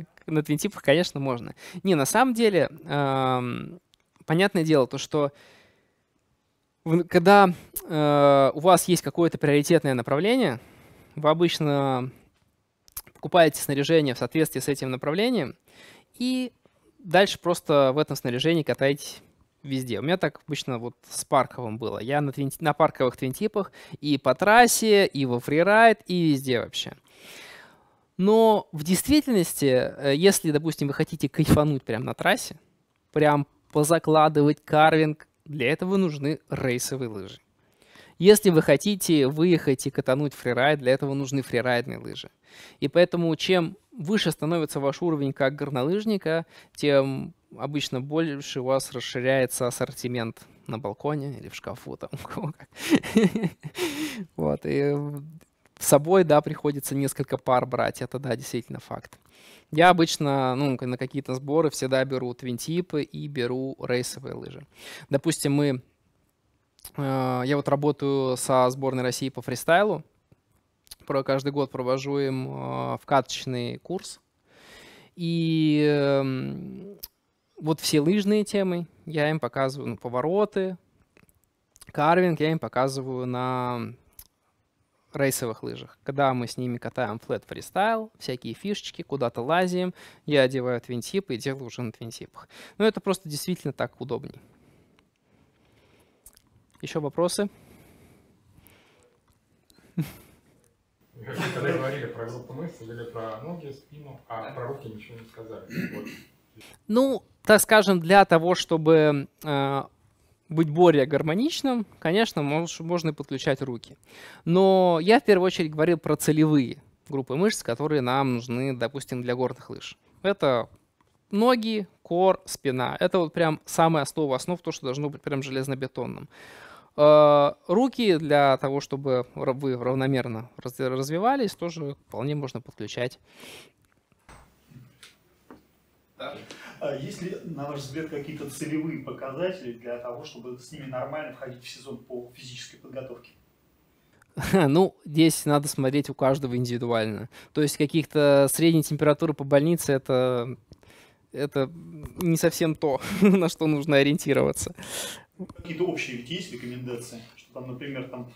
[LAUGHS] на твинтипах, конечно, можно. Не, на самом деле, понятное дело, то, что когда э, у вас есть какое-то приоритетное направление, вы обычно покупаете снаряжение в соответствии с этим направлением и дальше просто в этом снаряжении катаетесь везде. У меня так обычно вот с парковым было. Я на, твин... на парковых твинтипах и по трассе, и во фрирайд, и везде вообще. Но в действительности, э, если, допустим, вы хотите кайфануть прямо на трассе, прям позакладывать карвинг, для этого нужны рейсовые лыжи. Если вы хотите выехать и катануть фрирайд, для этого нужны фрирайдные лыжи. И поэтому чем выше становится ваш уровень как горнолыжника, тем обычно больше у вас расширяется ассортимент на балконе или в шкафу, там [LAUGHS] Вот, и с собой, да, приходится несколько пар брать, это, да, действительно факт. Я обычно, ну, на какие-то сборы всегда беру твинтипы и беру рейсовые лыжи. Допустим, мы, э, я вот работаю со сборной России по фристайлу, про каждый год провожу им а, в курс. И эм, вот все лыжные темы я им показываю, ну, повороты, карвинг я им показываю на рейсовых лыжах. Когда мы с ними катаем флет фристайл, всякие фишечки, куда-то лазим, я одеваю твинтипы и делаю уже на твинтипах. Но ну, это просто действительно так удобней. Еще вопросы? [LAUGHS]
говорили про группу мысли, про ноги, спину, а про руки
ничего не сказали. Ну, так скажем, для того, чтобы э, быть более гармоничным, конечно, мож, можно подключать руки. Но я в первую очередь говорил про целевые группы мышц, которые нам нужны, допустим, для горных лыж. Это ноги, кор, спина. Это вот прям самая основа основ, то, что должно быть прям железнобетонным. Э, руки для того, чтобы вы равномерно развивались, тоже вполне можно подключать.
А есть ли, на ваш взгляд, какие-то целевые показатели для того, чтобы с ними нормально входить в сезон по физической подготовке?
[LAUGHS] Ну, здесь надо смотреть у каждого индивидуально. То есть каких-то средней температуры по больнице это это не совсем то, [LAUGHS] на что нужно ориентироваться
какие-то общие ведь есть рекомендации, что там, например, там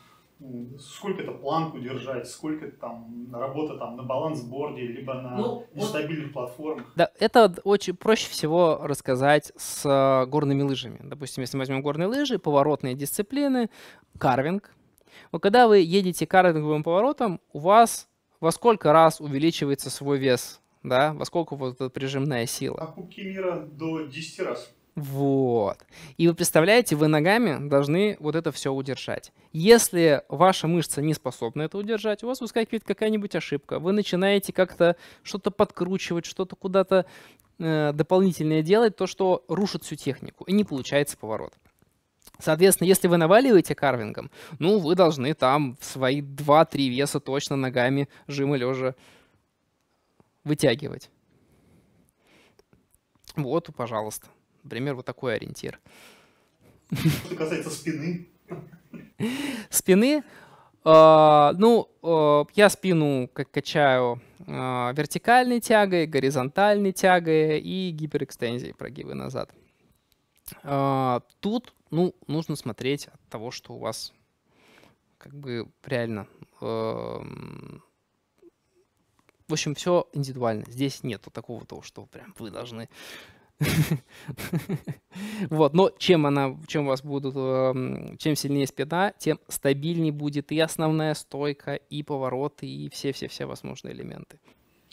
сколько-то планку держать, сколько там работа там на балансборде, либо на ну, нестабильных вот... платформах.
Да, это очень проще всего рассказать с э, горными лыжами. Допустим, если мы возьмем горные лыжи, поворотные дисциплины, карвинг. Вот когда вы едете карвинговым поворотом, у вас во сколько раз увеличивается свой вес, да, во сколько вот эта прижимная сила? а
кубки мира до 10 раз.
Вот. И вы представляете, вы ногами должны вот это все удержать. Если ваша мышца не способна это удержать, у вас выскакивает какая-нибудь ошибка, вы начинаете как-то что-то подкручивать, что-то куда-то э, дополнительное делать, то, что рушит всю технику, и не получается поворот. Соответственно, если вы наваливаете карвингом, ну, вы должны там свои 2-3 веса точно ногами жима лежа вытягивать. Вот, пожалуйста. Например, вот такой ориентир.
Что касается спины.
Спины, а, ну, а, я спину качаю а, вертикальной тягой, горизонтальной тягой и гиперэкстензией прогибы назад. Тут, ну, нужно смотреть от того, что у вас как бы реально... В общем, все индивидуально. Здесь нету такого того, что прям вы должны [LAUGHS] Вот, но чем она, чем у вас будут, эм, чем сильнее спина, тем стабильнее будет и основная стойка, и повороты, и все-все-все возможные элементы.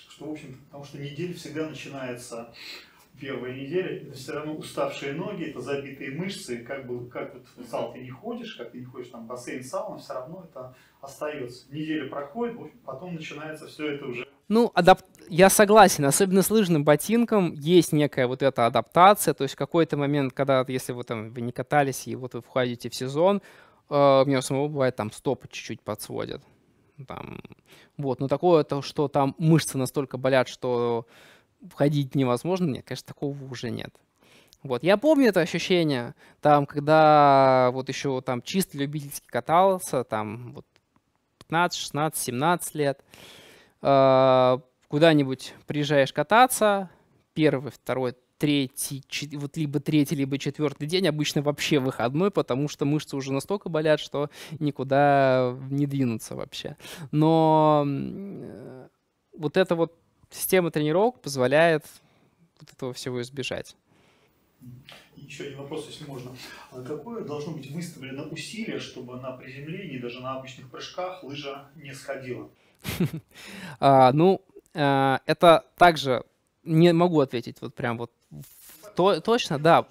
Что, в общем, потому что неделя всегда начинается первая неделя, это все равно уставшие ноги, это забитые мышцы, как бы как вот в зал ты не ходишь, как ты не ходишь там бассейн, сауна, все равно это остается. Неделя проходит, потом начинается все это уже.
Ну, адапт я согласен, особенно с лыжным ботинком есть некая вот эта адаптация, то есть в какой-то момент, когда, если вы там вы не катались и вот вы входите в сезон, э, у меня у самого бывает там стопы чуть-чуть подсводят. Там, вот, но такое то, что там мышцы настолько болят, что входить невозможно, нет, конечно, такого уже нет. Вот, я помню это ощущение, там, когда вот еще там чисто любительски катался, там вот 15, 16, 17 лет, э, куда-нибудь приезжаешь кататься, первый, второй, третий, вот либо третий, либо четвертый день, обычно вообще выходной, потому что мышцы уже настолько болят, что никуда не двинуться вообще. Но э, вот эта вот система тренировок позволяет вот этого всего избежать.
Еще один вопрос, если можно. А какое должно быть выставлено усилие, чтобы на приземлении, даже на обычных прыжках, лыжа не сходила? [LAUGHS]
А, ну, Э, это также не могу ответить вот прям вот то, точно, да.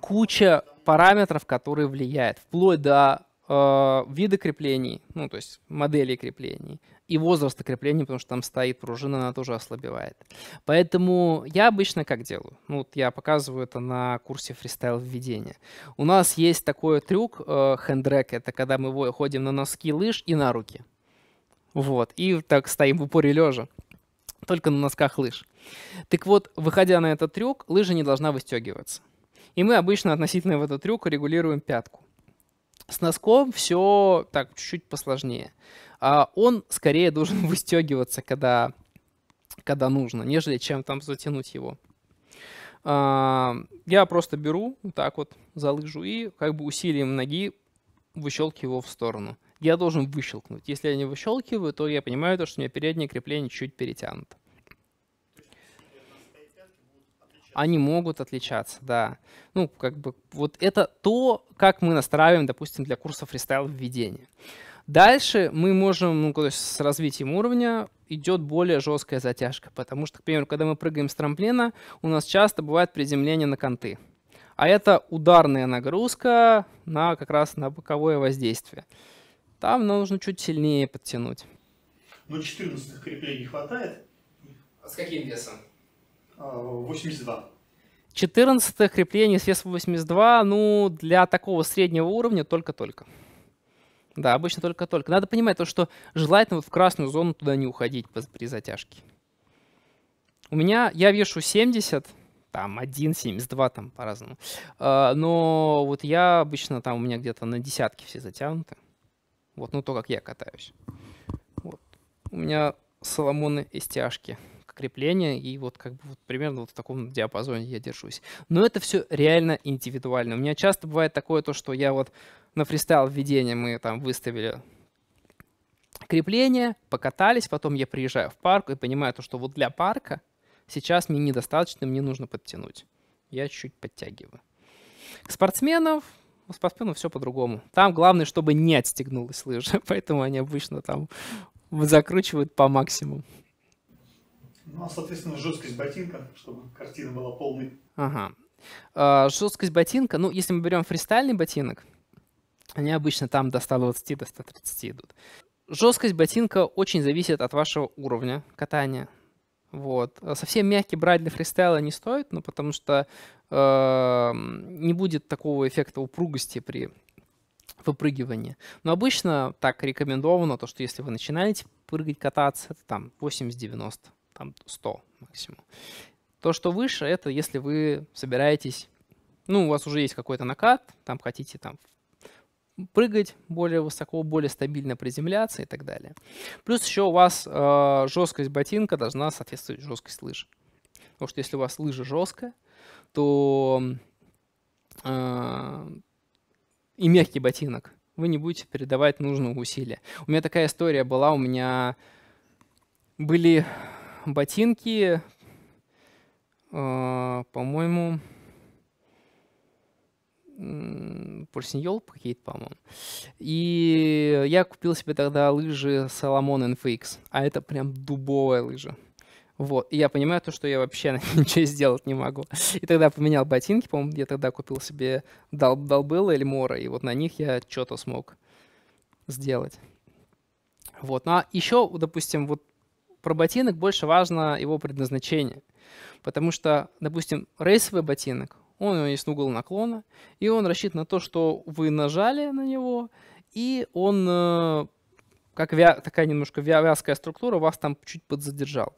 Куча параметров, которые влияют, вплоть до э, вида креплений, ну то есть модели креплений и возраста креплений, потому что там стоит пружина, она тоже ослабевает. Поэтому я обычно как делаю? Ну вот я показываю это на курсе фристайл введения. У нас есть такой трюк э, хендрек, это когда мы ходим на носки лыж и на руки. Вот. И так стоим в упоре лежа. Только на носках лыж. Так вот, выходя на этот трюк, лыжа не должна выстегиваться. И мы обычно относительно в этот трюк регулируем пятку. С носком все так чуть-чуть посложнее. А он скорее должен [LAUGHS] выстегиваться, когда, когда нужно, нежели чем там затянуть его. А, я просто беру вот так вот за лыжу и как бы усилием ноги выщелкиваю его в сторону я должен выщелкнуть. Если я не выщелкиваю, то я понимаю, то, что у меня переднее крепление чуть перетянуто. Они могут отличаться, да. Ну, как бы, вот это то, как мы настраиваем, допустим, для курса фристайл введения. Дальше мы можем, ну, то есть с развитием уровня идет более жесткая затяжка, потому что, к примеру, когда мы прыгаем с трамплина, у нас часто бывает приземление на конты. А это ударная нагрузка на как раз на боковое воздействие. Там нужно чуть сильнее подтянуть.
Ну, 14 креплений хватает. А с каким весом? 82. А,
14 крепление с весом 82, ну, для такого среднего уровня только-только. Да, обычно только-только. Надо понимать то, что желательно вот в красную зону туда не уходить при затяжке. У меня, я вешу 70, там 1, 72, там по-разному. А, но вот я обычно там у меня где-то на десятке все затянуты. Вот, ну то, как я катаюсь. Вот. У меня соломоны и стяжки крепления, и вот как бы вот примерно вот в таком диапазоне я держусь. Но это все реально индивидуально. У меня часто бывает такое то, что я вот на фристайл введение мы там выставили крепление, покатались, потом я приезжаю в парк и понимаю то, что вот для парка сейчас мне недостаточно, мне нужно подтянуть. Я чуть-чуть подтягиваю. Спортсменов с подспином ну, все по-другому. Там главное, чтобы не отстегнулась лыжа, [LAUGHS] поэтому они обычно там закручивают по максимуму.
Ну, а, соответственно, жесткость ботинка, чтобы картина была полной.
Ага. А, жесткость ботинка, ну, если мы берем фристайльный ботинок, они обычно там до 120, до 130 идут. Жесткость ботинка очень зависит от вашего уровня катания. Вот. Э, совсем мягкий брать для фристайла не стоит, ну, потому что э, не будет такого эффекта упругости при выпрыгивании. Но обычно так рекомендовано, то, что если вы начинаете прыгать, кататься, это там 80-90, там 100 максимум. То, что выше, это если вы собираетесь ну, у вас уже есть какой-то накат, там хотите там прыгать более высоко, более стабильно приземляться и так далее. Плюс еще у вас э, жесткость ботинка должна соответствовать жесткость лыж. Потому что если у вас лыжа жесткая, то э, и мягкий ботинок, вы не будете передавать нужного усилия. У меня такая история была, у меня были ботинки, э, по-моему, Пульсиньол какие-то, по-моему. И я купил себе тогда лыжи Salomon NFX, а это прям дубовая лыжа. Вот. И я понимаю то, что я вообще [LAUGHS] ничего сделать не могу. И тогда поменял ботинки, по-моему, я тогда купил себе дол долбелла или мора, и вот на них я что-то смог сделать. Вот. Ну, а еще, допустим, вот про ботинок больше важно его предназначение. Потому что, допустим, рейсовый ботинок, у него есть угол наклона, и он рассчитан на то, что вы нажали на него, и он, э, как вя такая немножко вя вязкая структура, вас там чуть подзадержал.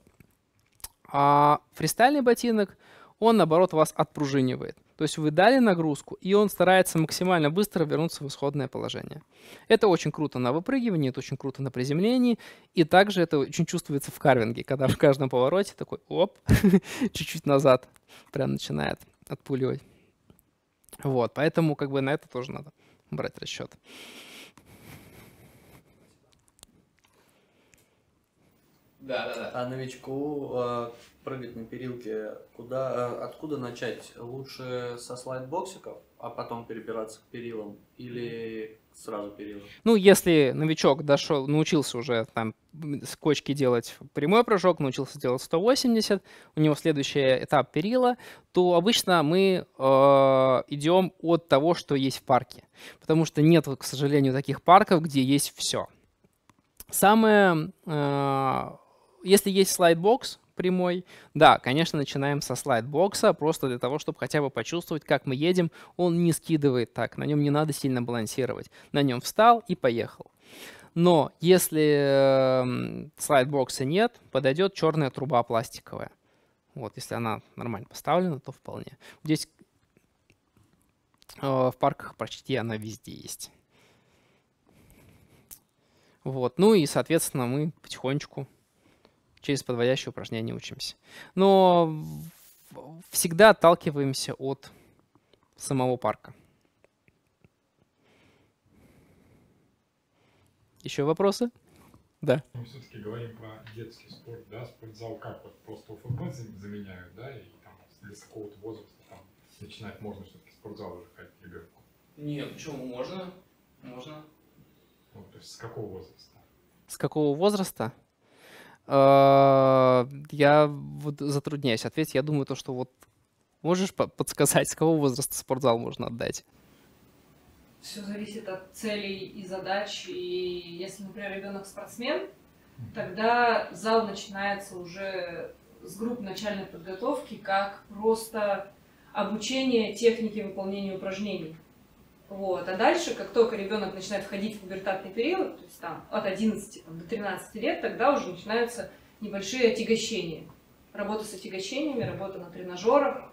А фристайльный ботинок, он, наоборот, вас отпружинивает. То есть вы дали нагрузку, и он старается максимально быстро вернуться в исходное положение. Это очень круто на выпрыгивании, это очень круто на приземлении, и также это очень чувствуется в карвинге, когда в каждом повороте такой, оп, [LAUGHS] чуть-чуть назад прям начинает отпуливать. Вот, поэтому как бы на это тоже надо брать расчет.
Да, да, да. А новичку э, прыгать на перилке, куда, э, откуда начать? Лучше со слайдбоксиков, а потом перебираться к перилам или сразу перила?
Ну, если новичок дошел, научился уже там с кочки делать прямой прыжок, научился делать 180, у него следующий этап перила, то обычно мы э, идем от того, что есть в парке. Потому что нет, к сожалению, таких парков, где есть все. Самое, э, если есть слайдбокс, прямой. Да, конечно, начинаем со слайдбокса, просто для того, чтобы хотя бы почувствовать, как мы едем. Он не скидывает так, на нем не надо сильно балансировать. На нем встал и поехал. Но если эм, слайдбокса нет, подойдет черная труба пластиковая. Вот, если она нормально поставлена, то вполне. Здесь э, в парках почти она везде есть. Вот. Ну и, соответственно, мы потихонечку через подводящие упражнения учимся. Но всегда отталкиваемся от самого парка. Еще вопросы?
Да. Мы все-таки говорим про детский спорт, да, спортзал как вот просто УФП заменяют, да, и там для какого-то возраста там начинать можно все-таки спортзал уже ходить ребенку.
Нет, почему можно? Можно.
Ну, то есть с какого возраста?
С какого возраста? А, я вот затрудняюсь ответить. Я думаю, то, что вот можешь подсказать, с какого возраста спортзал можно отдать?
все зависит от целей и задач. И если, например, ребенок спортсмен, тогда зал начинается уже с групп начальной подготовки, как просто обучение технике выполнения упражнений. Вот. А дальше, как только ребенок начинает входить в пубертатный период, то есть там от 11 там, до 13 лет, тогда уже начинаются небольшие отягощения. Работа с отягощениями, работа на тренажерах,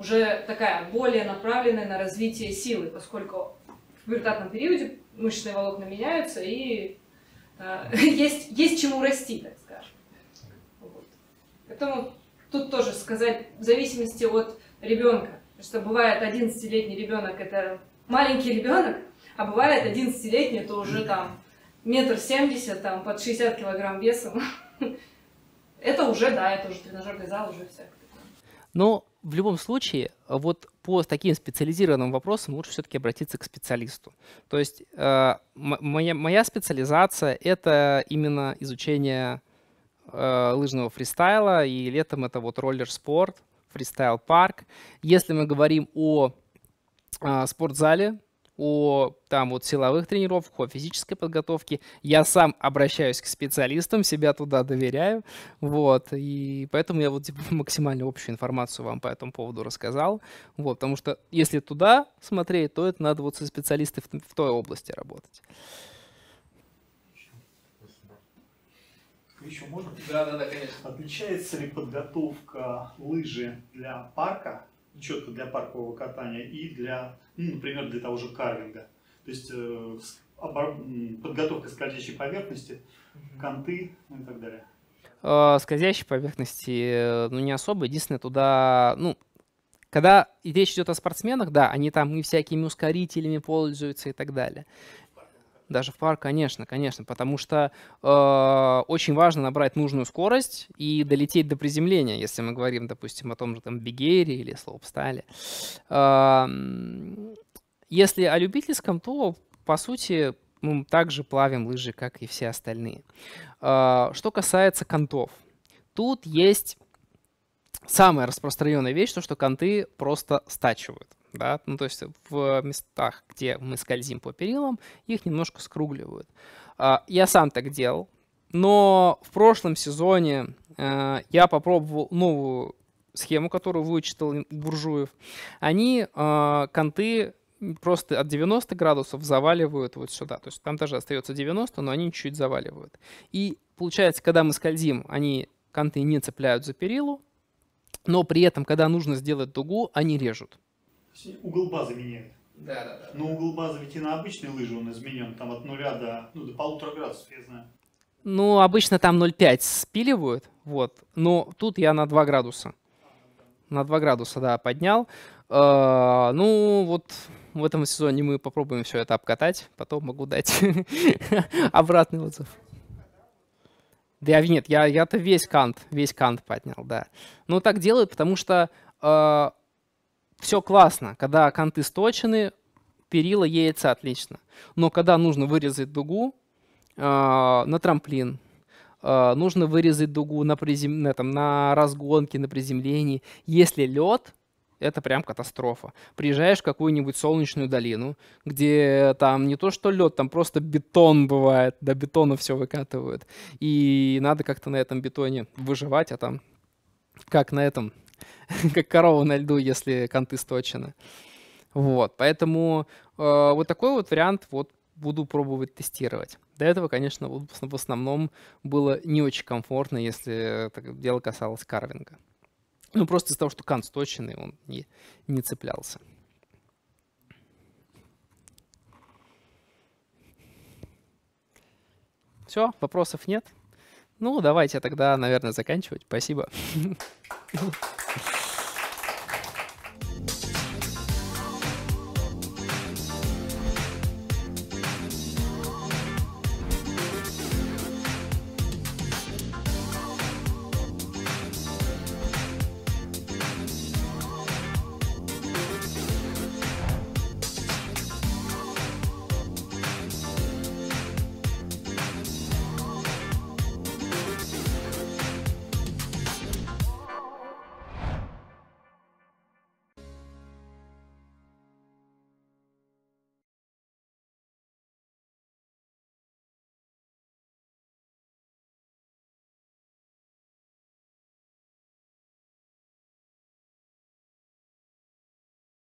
уже такая более направленная на развитие силы, поскольку в пубертатном периоде мышечные волокна меняются и э, [LAUGHS] есть, есть чему расти, так скажем. Вот. Поэтому тут тоже сказать в зависимости от ребенка, что бывает 11-летний ребенок это маленький ребенок, а бывает 11-летний это уже там метр семьдесят, там под 60 килограмм весом. [LAUGHS] Это уже, да, это уже тренажерный зал, уже все.
Ну, в любом случае, вот по таким специализированным вопросам лучше все-таки обратиться к специалисту. То есть э, моя, моя специализация — это именно изучение э, лыжного фристайла, и летом это вот роллер-спорт, фристайл-парк. Если мы говорим о э, спортзале, о там вот силовых тренировках, о физической подготовке. Я сам обращаюсь к специалистам, себя туда доверяю, вот, и поэтому я вот типа, [LAUGHS] максимально общую информацию вам по этому поводу рассказал, вот, потому что если туда смотреть, то это надо вот со специалистами в, в той области работать.
Еще можно? Да, да, да, конечно. Отличается ли подготовка лыжи для парка четко для паркового катания и для, ну, например, для того же карвинга. То есть э, подготовка скользящей поверхности, канты ну и так далее.
Э, скользящей поверхности, э, ну не особо. Единственное, туда, ну, когда речь идет о спортсменах, да, они там и всякими ускорителями пользуются и так далее даже в пар, конечно, конечно, потому что э, очень важно набрать нужную скорость и долететь до приземления, если мы говорим, допустим, о том же там Бигейре или Слоупстайле. Э, эм, если о любительском, то, по сути, мы также плавим лыжи, как и все остальные. Э, что касается контов, тут есть самая распространенная вещь, то, что конты просто стачивают да, ну, то есть в местах, где мы скользим по перилам, их немножко скругливают. А, я сам так делал, но в прошлом сезоне э, я попробовал новую схему, которую вычитал Буржуев. Они э, конты просто от 90 градусов заваливают вот сюда. То есть там даже остается 90, но они чуть-чуть заваливают. И получается, когда мы скользим, они конты не цепляют за перилу, но при этом, когда нужно сделать дугу, они режут
угол базы меняет. Да, да, да. Но угол базы ведь и на обычной лыжи он изменен, там от нуля до, ну, до полутора градусов, я знаю.
Ну, обычно там 0,5 спиливают, вот. Но тут я на 2 градуса. На 2 градуса, да, поднял. Э, ну, вот в этом сезоне мы попробуем все это обкатать. Потом могу дать [LAUGHS] обратный отзыв. Да нет, я, я-то весь кант, весь кант поднял, да. Ну, так делают, потому что э, все классно, когда конты сточены, перила едется отлично. Но когда нужно вырезать дугу э, на трамплин, э, нужно вырезать дугу на, призем... на, там, на разгонке, на приземлении, если лед, это прям катастрофа. Приезжаешь в какую-нибудь солнечную долину, где там не то что лед, там просто бетон бывает, до бетона все выкатывают. И надо как-то на этом бетоне выживать, а там как на этом, [LAUGHS] как корова на льду, если конты сточены. Вот, поэтому э, вот такой вот вариант вот буду пробовать тестировать. До этого, конечно, в основном было не очень комфортно, если дело касалось карвинга. Ну, просто из-за того, что кант сточенный, он не, не цеплялся. Все, вопросов нет? Ну, давайте тогда, наверное, заканчивать. Спасибо. [LAUGHS] Thank you.